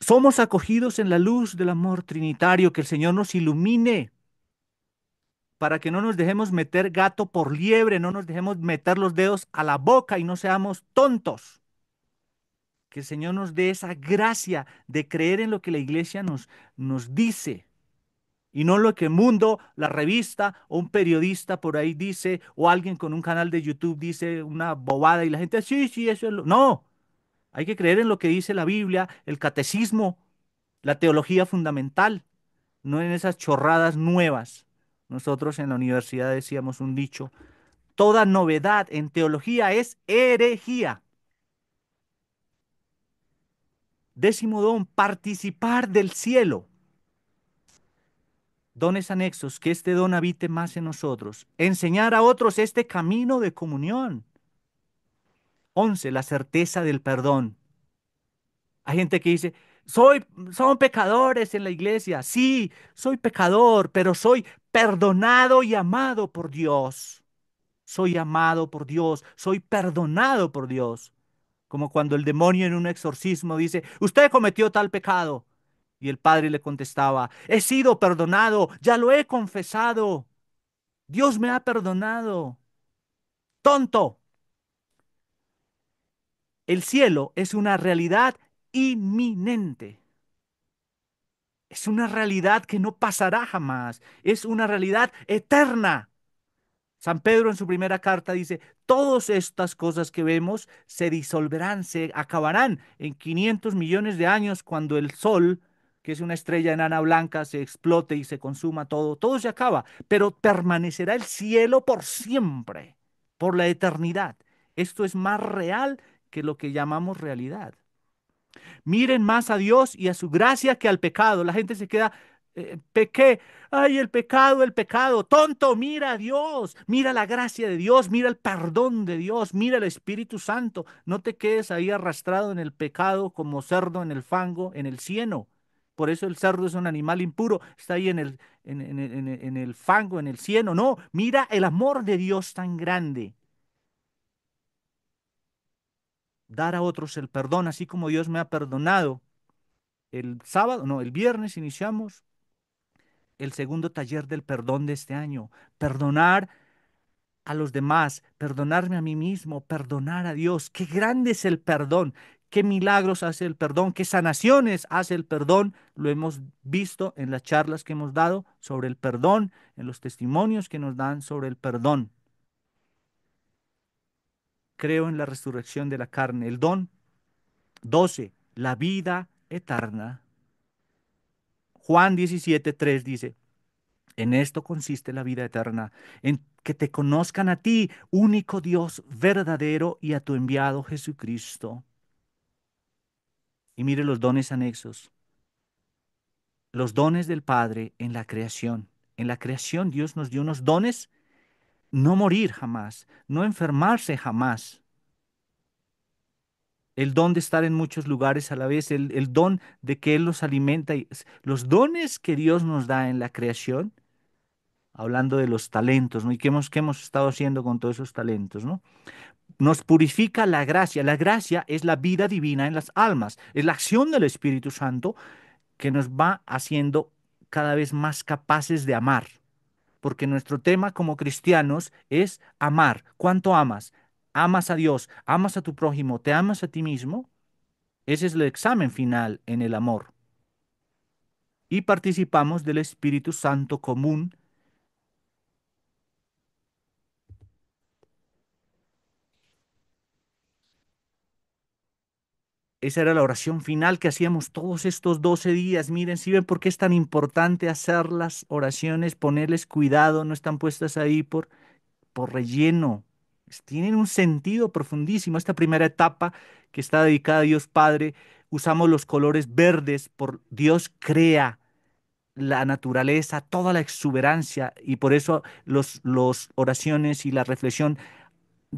Somos acogidos en la luz del amor trinitario, que el Señor nos ilumine para que no nos dejemos meter gato por liebre, no nos dejemos meter los dedos a la boca y no seamos tontos que el Señor nos dé esa gracia de creer en lo que la iglesia nos, nos dice y no lo que el mundo, la revista o un periodista por ahí dice o alguien con un canal de YouTube dice una bobada y la gente, sí, sí, eso es lo... No, hay que creer en lo que dice la Biblia, el catecismo, la teología fundamental, no en esas chorradas nuevas. Nosotros en la universidad decíamos un dicho, toda novedad en teología es herejía. Décimo don, participar del cielo. Dones anexos, que este don habite más en nosotros. Enseñar a otros este camino de comunión. Once, la certeza del perdón. Hay gente que dice, soy, son pecadores en la iglesia. Sí, soy pecador, pero soy perdonado y amado por Dios. Soy amado por Dios, soy perdonado por Dios como cuando el demonio en un exorcismo dice, usted cometió tal pecado. Y el padre le contestaba, he sido perdonado, ya lo he confesado. Dios me ha perdonado. Tonto. El cielo es una realidad inminente. Es una realidad que no pasará jamás. Es una realidad eterna. San Pedro en su primera carta dice, todas estas cosas que vemos se disolverán, se acabarán en 500 millones de años cuando el Sol, que es una estrella enana blanca, se explote y se consuma todo, todo se acaba, pero permanecerá el cielo por siempre, por la eternidad. Esto es más real que lo que llamamos realidad. Miren más a Dios y a su gracia que al pecado. La gente se queda eh, pequé, ay, el pecado, el pecado, tonto, mira a Dios, mira la gracia de Dios, mira el perdón de Dios, mira el Espíritu Santo, no te quedes ahí arrastrado en el pecado como cerdo en el fango, en el cieno. Por eso el cerdo es un animal impuro, está ahí en el, en, el fango, en el cieno. No, mira el amor de Dios tan grande. Dar a otros el perdón, así como Dios me ha perdonado. El sábado, no, el viernes iniciamos el segundo taller del perdón de este año. Perdonar a los demás, perdonarme a mí mismo, perdonar a Dios. Qué grande es el perdón, qué milagros hace el perdón, qué sanaciones hace el perdón. Lo hemos visto en las charlas que hemos dado sobre el perdón, en los testimonios que nos dan sobre el perdón. Creo en la resurrección de la carne, el don. 12. La vida eterna. Juan 17, dice, en esto consiste la vida eterna, en que te conozcan a ti, único Dios verdadero, y a tu enviado Jesucristo. Y mire los dones anexos. Los dones del Padre en la creación. En la creación Dios nos dio unos dones, no morir jamás, no enfermarse jamás, el don de estar en muchos lugares a la vez, el, don de que Él los alimenta, los dones que Dios nos da en la creación, hablando de los talentos, ¿no? Y qué hemos, hemos estado haciendo con todos esos talentos, ¿no? Nos purifica la gracia. La gracia es la vida divina en las almas, es la acción del Espíritu Santo que nos va haciendo cada vez más capaces de amar, porque nuestro tema como cristianos es amar. ¿Cuánto amas? amas a Dios, amas a tu prójimo, te amas a ti mismo, ese es el examen final en el amor. Y participamos del Espíritu Santo común. Esa era la oración final que hacíamos todos estos 12 días. Miren, si ven por qué es tan importante hacer las oraciones, ponerles cuidado, no están puestas ahí por, por relleno, pues, tienen un sentido profundísimo. Esta primera etapa que está dedicada a Dios Padre, usamos los colores verdes por Dios crea la naturaleza, toda la exuberancia y por eso las oraciones y la reflexión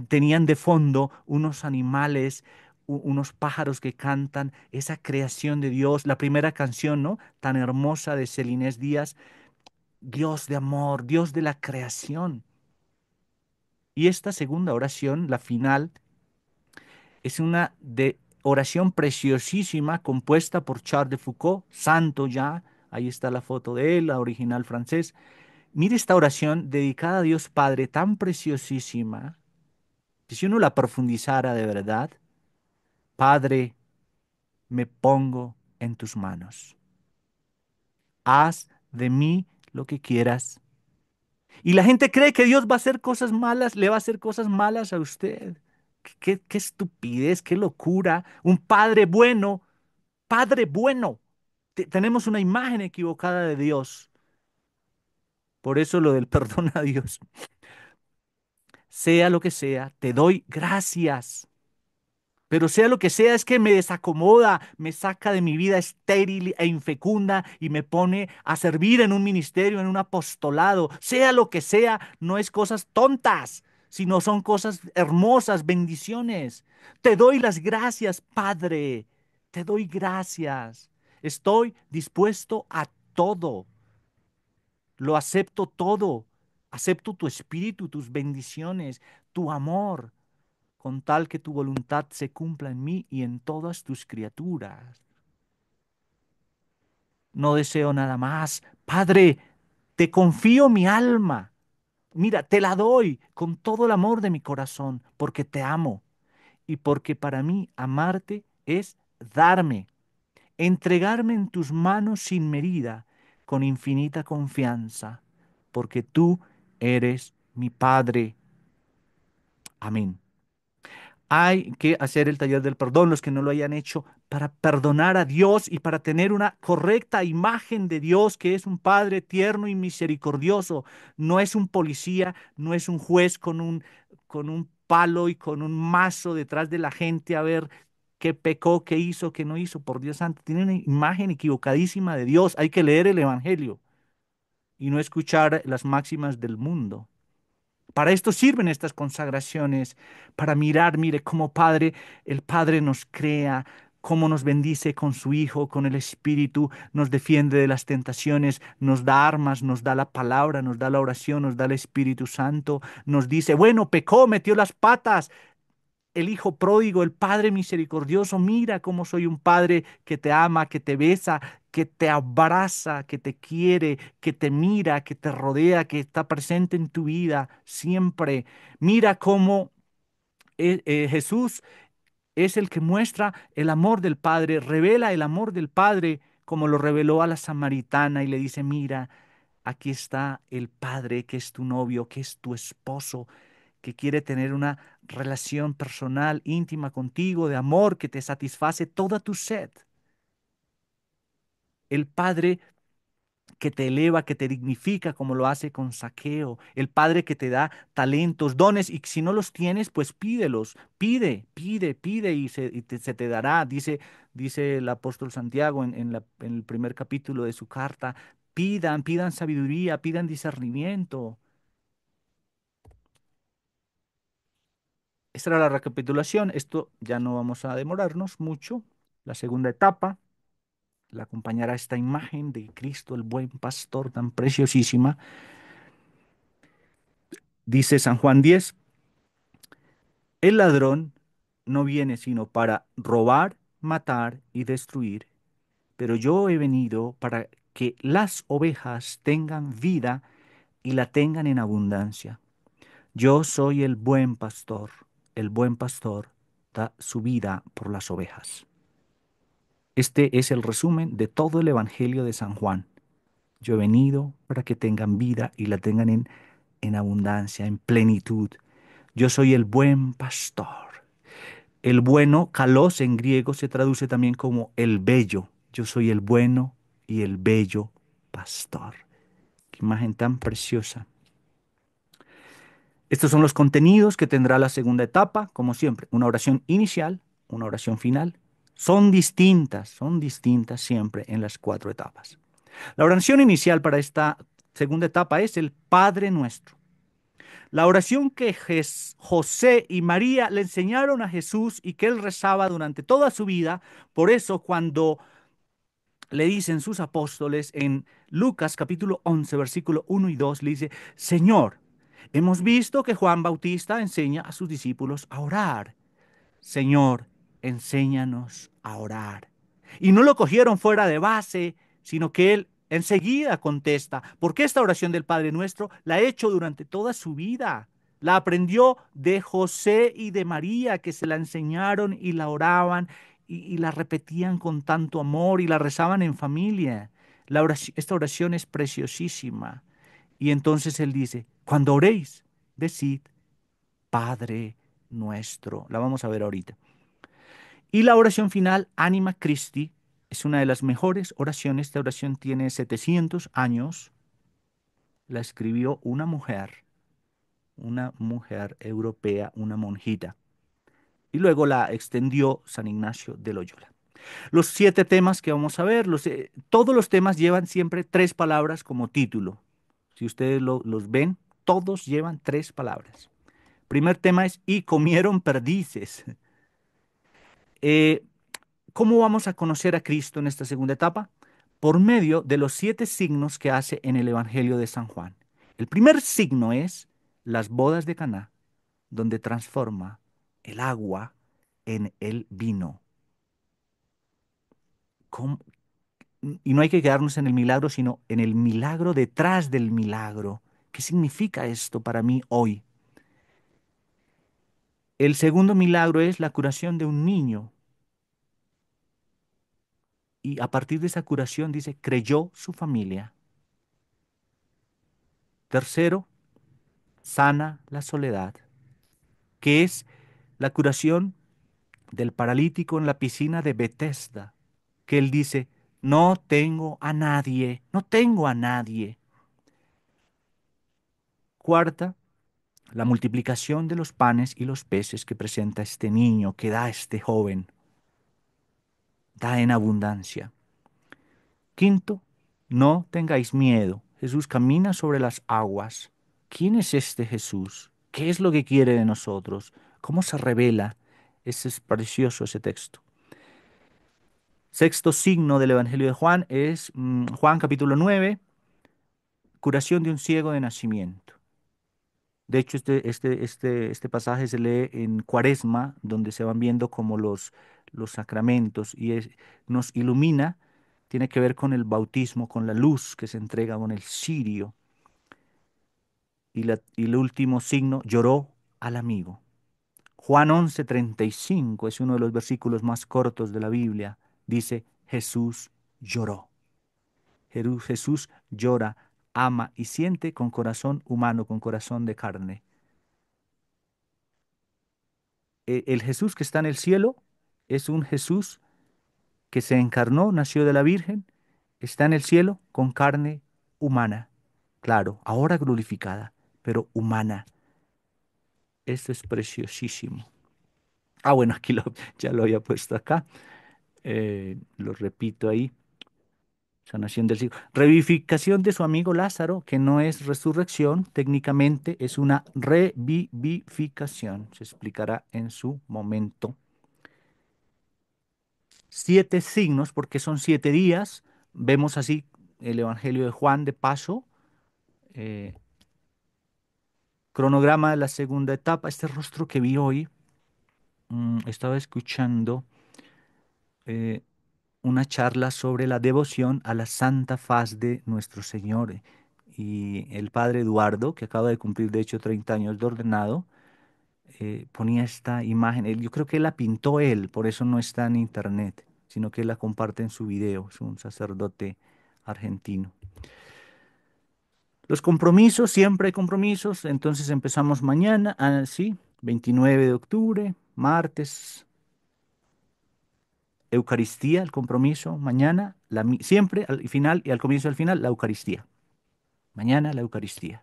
tenían de fondo unos animales, unos pájaros que cantan, esa creación de Dios, la primera canción, ¿no? Tan hermosa de Selinés Díaz, Dios de amor, Dios de la creación. Y esta segunda oración, la final, es una de oración preciosísima compuesta por Charles de Foucault, santo ya, ahí está la foto de él, la original francés. Mire esta oración dedicada a Dios Padre tan preciosísima, que si uno la profundizara de verdad, Padre, me pongo en tus manos. Haz de mí lo que quieras, y la gente cree que Dios va a hacer cosas malas, le va a hacer cosas malas a usted. Qué, estupidez, qué locura. Un padre bueno, padre bueno. tenemos una imagen equivocada de Dios. Por eso lo del *laughs* perdón a Dios. Sea lo que sea, te doy gracias pero sea lo que sea, es que me desacomoda, me saca de mi vida estéril e infecunda y me pone a servir en un ministerio, en un apostolado. Sea lo que sea, no es cosas tontas, sino son cosas hermosas, bendiciones. Te doy las gracias, Padre. Te doy gracias. Estoy dispuesto a todo. Lo acepto todo. Acepto tu espíritu, tus bendiciones, tu amor con tal que tu voluntad se cumpla en mí y en todas tus criaturas. No deseo nada más. Padre, te confío mi alma. Mira, te la doy con todo el amor de mi corazón, porque te amo y porque para mí amarte es darme, entregarme en tus manos sin medida, con infinita confianza, porque tú eres mi Padre. Amén hay que hacer el taller del perdón, los que no lo hayan hecho, para perdonar a Dios y para tener una correcta imagen de Dios, que es un Padre tierno y misericordioso. No es un policía, no es un juez con un, con un palo y con un mazo detrás de la gente a ver qué pecó, qué hizo, qué no hizo. Por Dios santo, tiene una imagen equivocadísima de Dios. Hay que leer el Evangelio y no escuchar las máximas del mundo. Para esto sirven estas consagraciones, para mirar, mire, cómo Padre, el Padre nos crea, cómo nos bendice con su Hijo, con el Espíritu, nos defiende de las tentaciones, nos da armas, nos da la palabra, nos da la oración, nos da el Espíritu Santo, nos dice, bueno, pecó, metió las patas, el hijo pródigo, el padre misericordioso, mira cómo soy un padre que te ama, que te besa, que te abraza, que te quiere, que te mira, que te rodea, que está presente en tu vida siempre. Mira cómo eh, eh, Jesús es el que muestra el amor del Padre, revela el amor del Padre como lo reveló a la samaritana y le dice, mira, aquí está el Padre que es tu novio, que es tu esposo, que quiere tener una relación personal, íntima contigo, de amor que te satisface toda tu sed. El Padre que te eleva, que te dignifica, como lo hace con saqueo. El Padre que te da talentos, dones, y si no los tienes, pues pídelos. Pide, pide, pide y se, te, dará. Dice, dice el apóstol Santiago en, en el primer capítulo de su carta, pidan, pidan sabiduría, pidan discernimiento. Esta era la recapitulación. Esto ya no vamos a demorarnos mucho. La segunda etapa la acompañará esta imagen de Cristo, el buen pastor, tan preciosísima. Dice San Juan 10, el ladrón no viene sino para robar, matar y destruir, pero yo he venido para que las ovejas tengan vida y la tengan en abundancia. Yo soy el buen pastor el buen pastor da su vida por las ovejas. Este es el resumen de todo el Evangelio de San Juan. Yo he venido para que tengan vida y la tengan en, abundancia, en plenitud. Yo soy el buen pastor. El bueno, kalos en griego, se traduce también como el bello. Yo soy el bueno y el bello pastor. Qué imagen tan preciosa. Estos son los contenidos que tendrá la segunda etapa, como siempre, una oración inicial, una oración final. Son distintas, son distintas siempre en las cuatro etapas. La oración inicial para esta segunda etapa es el Padre Nuestro. La oración que José y María le enseñaron a Jesús y que él rezaba durante toda su vida. Por eso cuando le dicen sus apóstoles en Lucas capítulo 11, versículo 1 y 2, le dice, Señor, Hemos visto que Juan Bautista enseña a sus discípulos a orar. Señor, enséñanos a orar. Y no lo cogieron fuera de base, sino que él enseguida contesta, porque esta oración del Padre Nuestro la ha hecho durante toda su vida. La aprendió de José y de María, que se la enseñaron y la oraban y, la repetían con tanto amor y la rezaban en familia. esta oración es preciosísima. Y entonces él dice, cuando oréis, decid, Padre nuestro. La vamos a ver ahorita. Y la oración final, Anima Christi, es una de las mejores oraciones. Esta oración tiene 700 años. La escribió una mujer, una mujer europea, una monjita. Y luego la extendió San Ignacio de Loyola. Los siete temas que vamos a ver, eh, todos los temas llevan siempre tres palabras como título. Si ustedes los ven, todos llevan tres palabras. Primer tema es, y comieron perdices. Eh, ¿Cómo vamos a conocer a Cristo en esta segunda etapa? Por medio de los siete signos que hace en el Evangelio de San Juan. El primer signo es las bodas de Caná, donde transforma el agua en el vino. Y no hay que quedarnos en el milagro, sino en el milagro detrás del milagro. ¿Qué significa esto para mí hoy? El segundo milagro es la curación de un niño. Y a partir de esa curación dice, creyó su familia. Tercero, sana la soledad, que es la curación del paralítico en la piscina de Bethesda, que él dice, no tengo a nadie, no tengo a nadie. Cuarta, la multiplicación de los panes y los peces que presenta este niño, que da este joven. Da en abundancia. Quinto, no tengáis miedo. Jesús camina sobre las aguas. ¿Quién es este Jesús? ¿Qué es lo que quiere de nosotros? ¿Cómo se revela? Ese es precioso ese texto. Sexto signo del Evangelio de Juan es mm, Juan capítulo 9, curación de un ciego de nacimiento. De hecho, este, este, este, este pasaje se lee en Cuaresma, donde se van viendo como los, los sacramentos y nos ilumina, tiene que ver con el bautismo, con la luz que se entrega con el sirio. Y, y el último signo, lloró al amigo. Juan 35, es uno de los versículos más cortos de la Biblia. Dice, Jesús lloró. Jesús llora ama y siente con corazón humano, con corazón de carne. E, el Jesús que está en el cielo es un Jesús que se encarnó, nació de la Virgen, está en el cielo con carne humana, claro, ahora glorificada, pero humana. Esto es preciosísimo. Ah, bueno, aquí lo, *laughs* ya lo había puesto acá, eh, lo repito ahí. Sanación del siglo. Revivificación de su amigo Lázaro, que no es resurrección, técnicamente es una revivificación. Se explicará en su momento. Siete signos, porque son siete días. Vemos así el Evangelio de Juan de paso. Eh, cronograma de la segunda etapa. Este rostro que vi hoy, mm, estaba escuchando. Eh, una charla sobre la devoción a la santa faz de nuestro Señor. Y el padre Eduardo, que acaba de cumplir de hecho 30 años de ordenado, eh, ponía esta imagen. yo creo que la pintó él, por eso no está en internet, sino que la comparte en su video. Es un sacerdote argentino. Los compromisos, siempre hay compromisos. Entonces empezamos mañana, así, ah, 29 de octubre, martes, Eucaristía, el compromiso, mañana, siempre al final y al comienzo del final, la Eucaristía. Mañana la Eucaristía.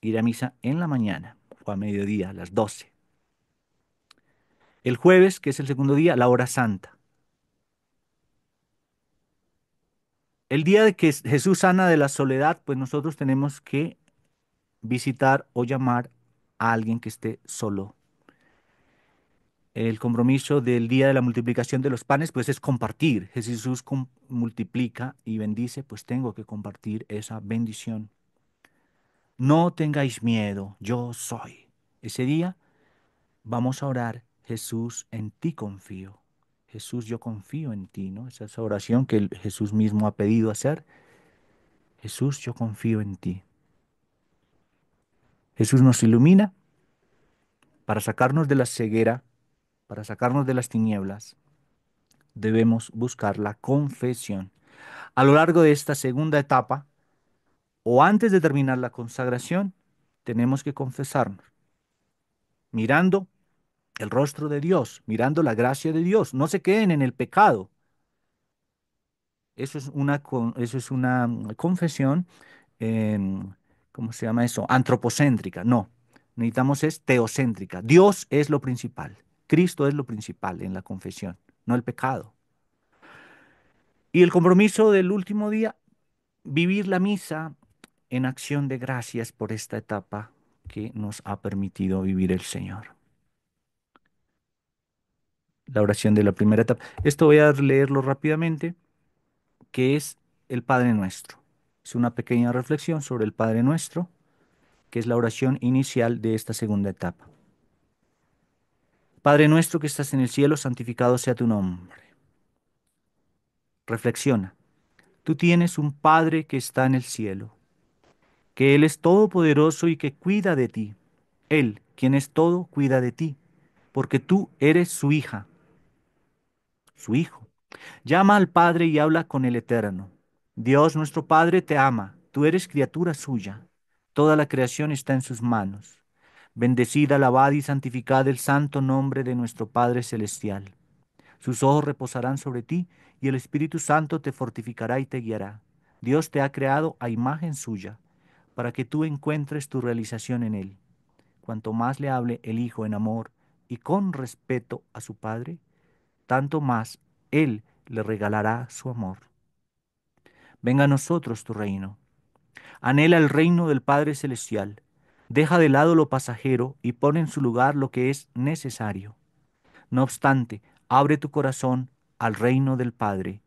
Ir a misa en la mañana o a mediodía, a las 12. El jueves, que es el segundo día, la hora santa. El día de que Jesús sana de la soledad, pues nosotros tenemos que visitar o llamar a alguien que esté solo el compromiso del día de la multiplicación de los panes, pues es compartir. Jesús multiplica y bendice, pues tengo que compartir esa bendición. No tengáis miedo, yo soy. Ese día vamos a orar, Jesús, en ti confío. Jesús, yo confío en ti, ¿no? Esa es la oración que Jesús mismo ha pedido hacer. Jesús, yo confío en ti. Jesús nos ilumina para sacarnos de la ceguera para sacarnos de las tinieblas, debemos buscar la confesión. A lo largo de esta segunda etapa, o antes de terminar la consagración, tenemos que confesarnos, mirando el rostro de Dios, mirando la gracia de Dios. No se queden en el pecado. Eso es una, eso es una mm, confesión, em, ¿cómo se llama eso? Antropocéntrica. No, necesitamos es teocéntrica. Dios es lo principal. Cristo es lo principal en la confesión, no el pecado. Y el compromiso del último día, vivir la misa en acción de gracias por esta etapa que nos ha permitido vivir el Señor. La oración de la primera etapa. Esto voy a leerlo rápidamente, que es el Padre Nuestro. Es una pequeña reflexión sobre el Padre Nuestro, que es la oración inicial de esta segunda etapa. Padre nuestro que estás en el cielo, santificado sea tu nombre. Reflexiona. Tú tienes un Padre que está en el cielo, que Él es todopoderoso y que cuida de ti. Él, quien es todo, cuida de ti, porque tú eres su hija, su hijo. Llama al Padre y habla con el Eterno. Dios nuestro Padre te ama, tú eres criatura suya, toda la creación está en sus manos. Bendecida, alabada y santificada, el santo nombre de nuestro Padre Celestial. Sus ojos reposarán sobre ti y el Espíritu Santo te fortificará y te guiará. Dios te ha creado a imagen suya, para que tú encuentres tu realización en Él. Cuanto más le hable el Hijo en amor y con respeto a su Padre, tanto más Él le regalará su amor. Venga a nosotros tu reino. Anhela el reino del Padre Celestial Deja de lado lo pasajero y pone en su lugar lo que es necesario. No obstante, abre tu corazón al reino del Padre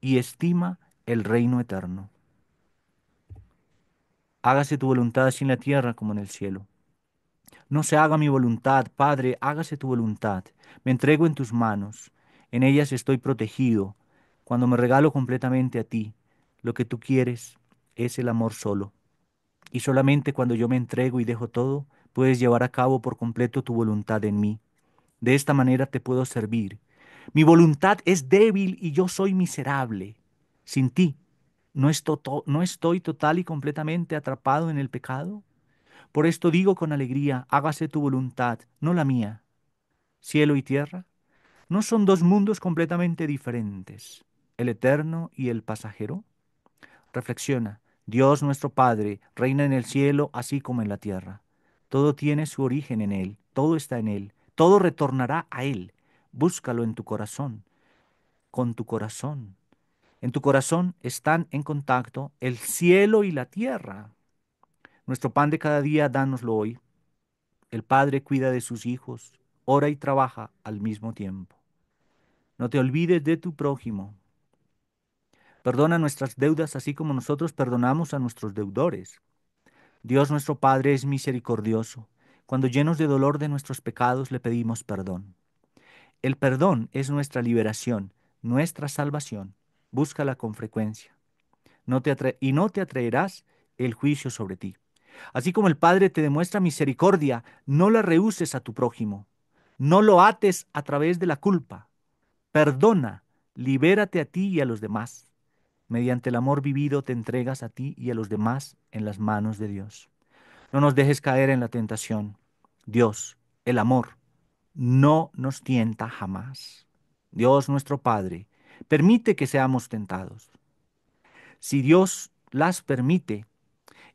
y estima el reino eterno. Hágase tu voluntad así en la tierra como en el cielo. No se haga mi voluntad, Padre, hágase tu voluntad. Me entrego en tus manos. En ellas estoy protegido. Cuando me regalo completamente a ti, lo que tú quieres es el amor solo y solamente cuando yo me entrego y dejo todo, puedes llevar a cabo por completo tu voluntad en mí. De esta manera te puedo servir. Mi voluntad es débil y yo soy miserable. Sin ti, ¿no, ¿no estoy total y completamente atrapado en el pecado? Por esto digo con alegría, hágase tu voluntad, no la mía. Cielo y tierra no son dos mundos completamente diferentes, el eterno y el pasajero. Reflexiona, Dios nuestro Padre reina en el cielo así como en la tierra. Todo tiene su origen en Él, todo está en Él, todo retornará a Él. Búscalo en tu corazón, con tu corazón. En tu corazón están en contacto el cielo y la tierra. Nuestro pan de cada día, dánoslo hoy. El Padre cuida de sus hijos, ora y trabaja al mismo tiempo. No te olvides de tu prójimo, Perdona nuestras deudas así como nosotros perdonamos a nuestros deudores. Dios nuestro Padre es misericordioso. Cuando llenos de dolor de nuestros pecados le pedimos perdón. El perdón es nuestra liberación, nuestra salvación. Búscala con frecuencia. No te y no te atraerás el juicio sobre ti. Así como el Padre te demuestra misericordia, no la rehuses a tu prójimo. No lo ates a través de la culpa. Perdona, libérate a ti y a los demás. Mediante el amor vivido te entregas a ti y a los demás en las manos de Dios. No nos dejes caer en la tentación. Dios, el amor, no nos tienta jamás. Dios nuestro Padre, permite que seamos tentados. Si Dios las permite,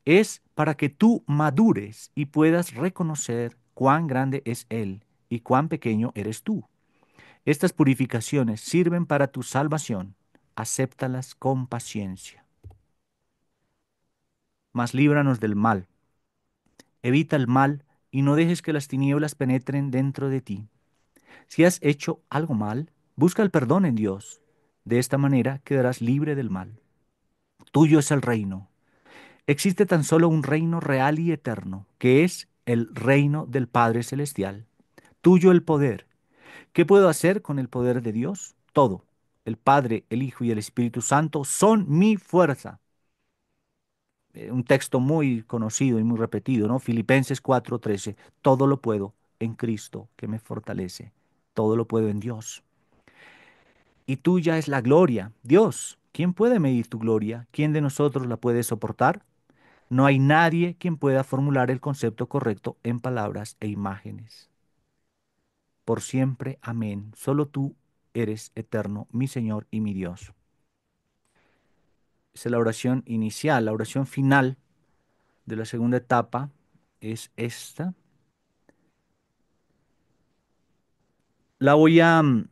es para que tú madures y puedas reconocer cuán grande es Él y cuán pequeño eres tú. Estas purificaciones sirven para tu salvación acéptalas con paciencia. Mas líbranos del mal. Evita el mal y no dejes que las tinieblas penetren dentro de ti. Si has hecho algo mal, busca el perdón en Dios. De esta manera quedarás libre del mal. Tuyo es el reino. Existe tan solo un reino real y eterno, que es el reino del Padre Celestial. Tuyo el poder. ¿Qué puedo hacer con el poder de Dios? Todo el Padre, el Hijo y el Espíritu Santo son mi fuerza. Eh, un texto muy conocido y muy repetido, ¿no? Filipenses 4:13, todo lo puedo en Cristo que me fortalece, todo lo puedo en Dios. Y tuya es la gloria, Dios. ¿Quién puede medir tu gloria? ¿Quién de nosotros la puede soportar? No hay nadie quien pueda formular el concepto correcto en palabras e imágenes. Por siempre, amén. Solo tú, eres eterno, mi Señor y mi Dios. Esa es la oración inicial. La oración final de la segunda etapa es esta. La voy a, mm,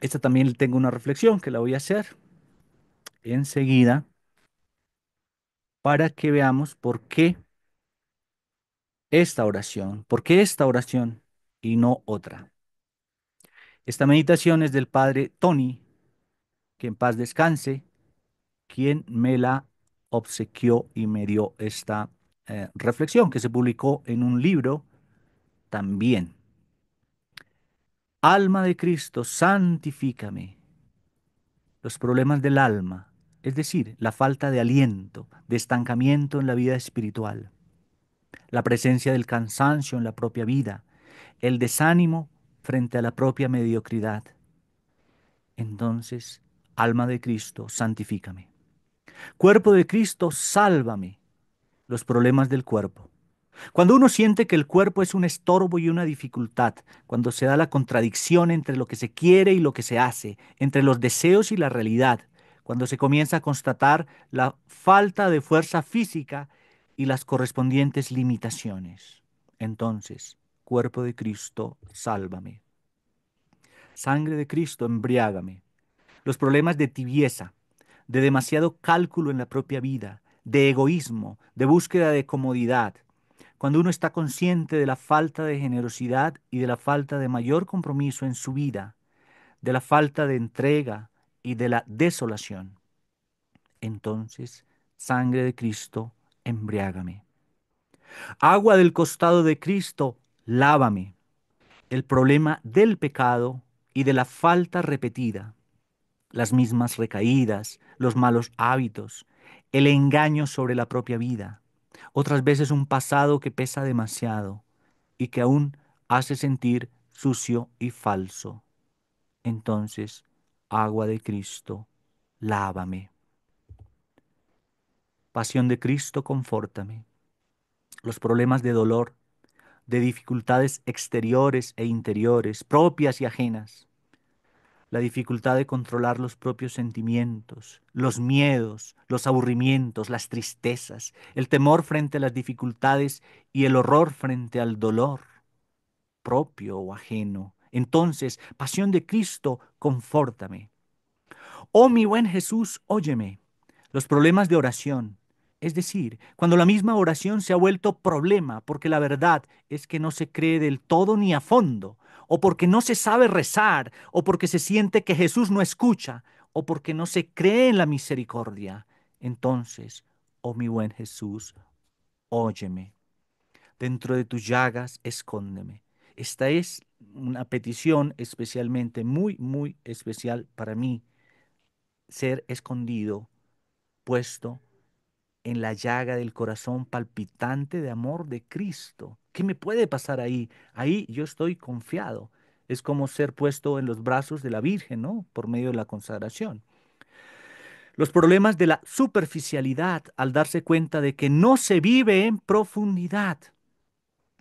esta también tengo una reflexión que la voy a hacer enseguida para que veamos por qué esta oración, por qué esta oración y no otra. Esta meditación es del padre Tony, que en paz descanse, quien me la obsequió y me dio esta eh, reflexión que se publicó en un libro también. Alma de Cristo, santifícame. Los problemas del alma, es decir, la falta de aliento, de estancamiento en la vida espiritual, la presencia del cansancio en la propia vida, el desánimo frente a la propia mediocridad. Entonces, alma de Cristo, santifícame. Cuerpo de Cristo, sálvame. Los problemas del cuerpo. Cuando uno siente que el cuerpo es un estorbo y una dificultad, cuando se da la contradicción entre lo que se quiere y lo que se hace, entre los deseos y la realidad, cuando se comienza a constatar la falta de fuerza física y las correspondientes limitaciones. Entonces, Cuerpo de Cristo, sálvame. Sangre de Cristo, embriágame. Los problemas de tibieza, de demasiado cálculo en la propia vida, de egoísmo, de búsqueda de comodidad, cuando uno está consciente de la falta de generosidad y de la falta de mayor compromiso en su vida, de la falta de entrega y de la desolación. Entonces, sangre de Cristo, embriágame. Agua del costado de Cristo, lávame, el problema del pecado y de la falta repetida, las mismas recaídas, los malos hábitos, el engaño sobre la propia vida, otras veces un pasado que pesa demasiado y que aún hace sentir sucio y falso. Entonces, agua de Cristo, lávame. Pasión de Cristo, confórtame. Los problemas de dolor, de dificultades exteriores e interiores, propias y ajenas. La dificultad de controlar los propios sentimientos, los miedos, los aburrimientos, las tristezas, el temor frente a las dificultades y el horror frente al dolor, propio o ajeno. Entonces, pasión de Cristo, confórtame. Oh mi buen Jesús, óyeme. Los problemas de oración, es decir, cuando la misma oración se ha vuelto problema porque la verdad es que no se cree del todo ni a fondo, o porque no se sabe rezar, o porque se siente que Jesús no escucha, o porque no se cree en la misericordia, entonces, oh mi buen Jesús, óyeme. Dentro de tus llagas, escóndeme. Esta es una petición especialmente muy, muy especial para mí, ser escondido, puesto en la llaga del corazón palpitante de amor de Cristo. ¿Qué me puede pasar ahí? Ahí yo estoy confiado. Es como ser puesto en los brazos de la Virgen, ¿no? Por medio de la consagración. Los problemas de la superficialidad al darse cuenta de que no se vive en profundidad.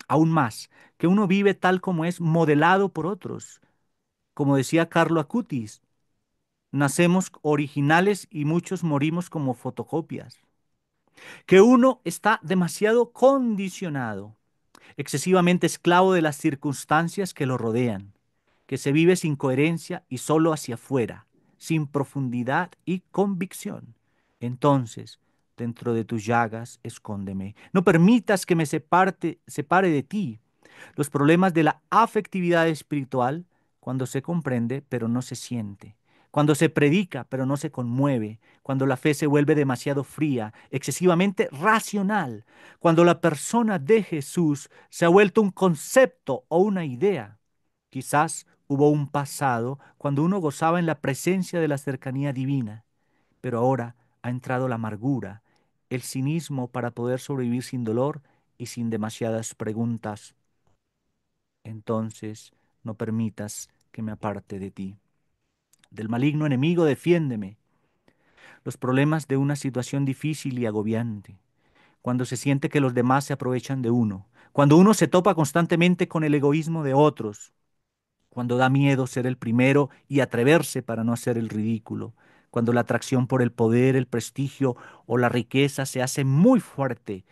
Aún más, que uno vive tal como es modelado por otros. Como decía Carlo Acutis, nacemos originales y muchos morimos como fotocopias que uno está demasiado condicionado, excesivamente esclavo de las circunstancias que lo rodean, que se vive sin coherencia y solo hacia afuera, sin profundidad y convicción. Entonces, dentro de tus llagas, escóndeme. No permitas que me separe de ti. Los problemas de la afectividad espiritual, cuando se comprende, pero no se siente cuando se predica pero no se conmueve, cuando la fe se vuelve demasiado fría, excesivamente racional, cuando la persona de Jesús se ha vuelto un concepto o una idea. Quizás hubo un pasado cuando uno gozaba en la presencia de la cercanía divina, pero ahora ha entrado la amargura, el cinismo para poder sobrevivir sin dolor y sin demasiadas preguntas. Entonces, no permitas que me aparte de ti del maligno enemigo, defiéndeme. Los problemas de una situación difícil y agobiante, cuando se siente que los demás se aprovechan de uno, cuando uno se topa constantemente con el egoísmo de otros, cuando da miedo ser el primero y atreverse para no hacer el ridículo, cuando la atracción por el poder, el prestigio o la riqueza se hace muy fuerte,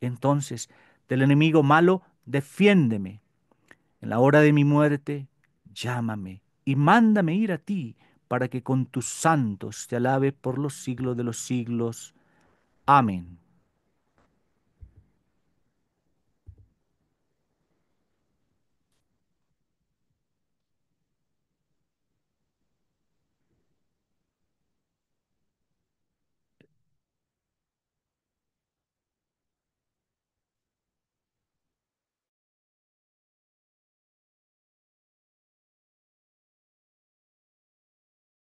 entonces del enemigo malo, defiéndeme. En la hora de mi muerte, llámame y mándame ir a ti para que con tus santos te alabe por los siglos de los siglos. Amén.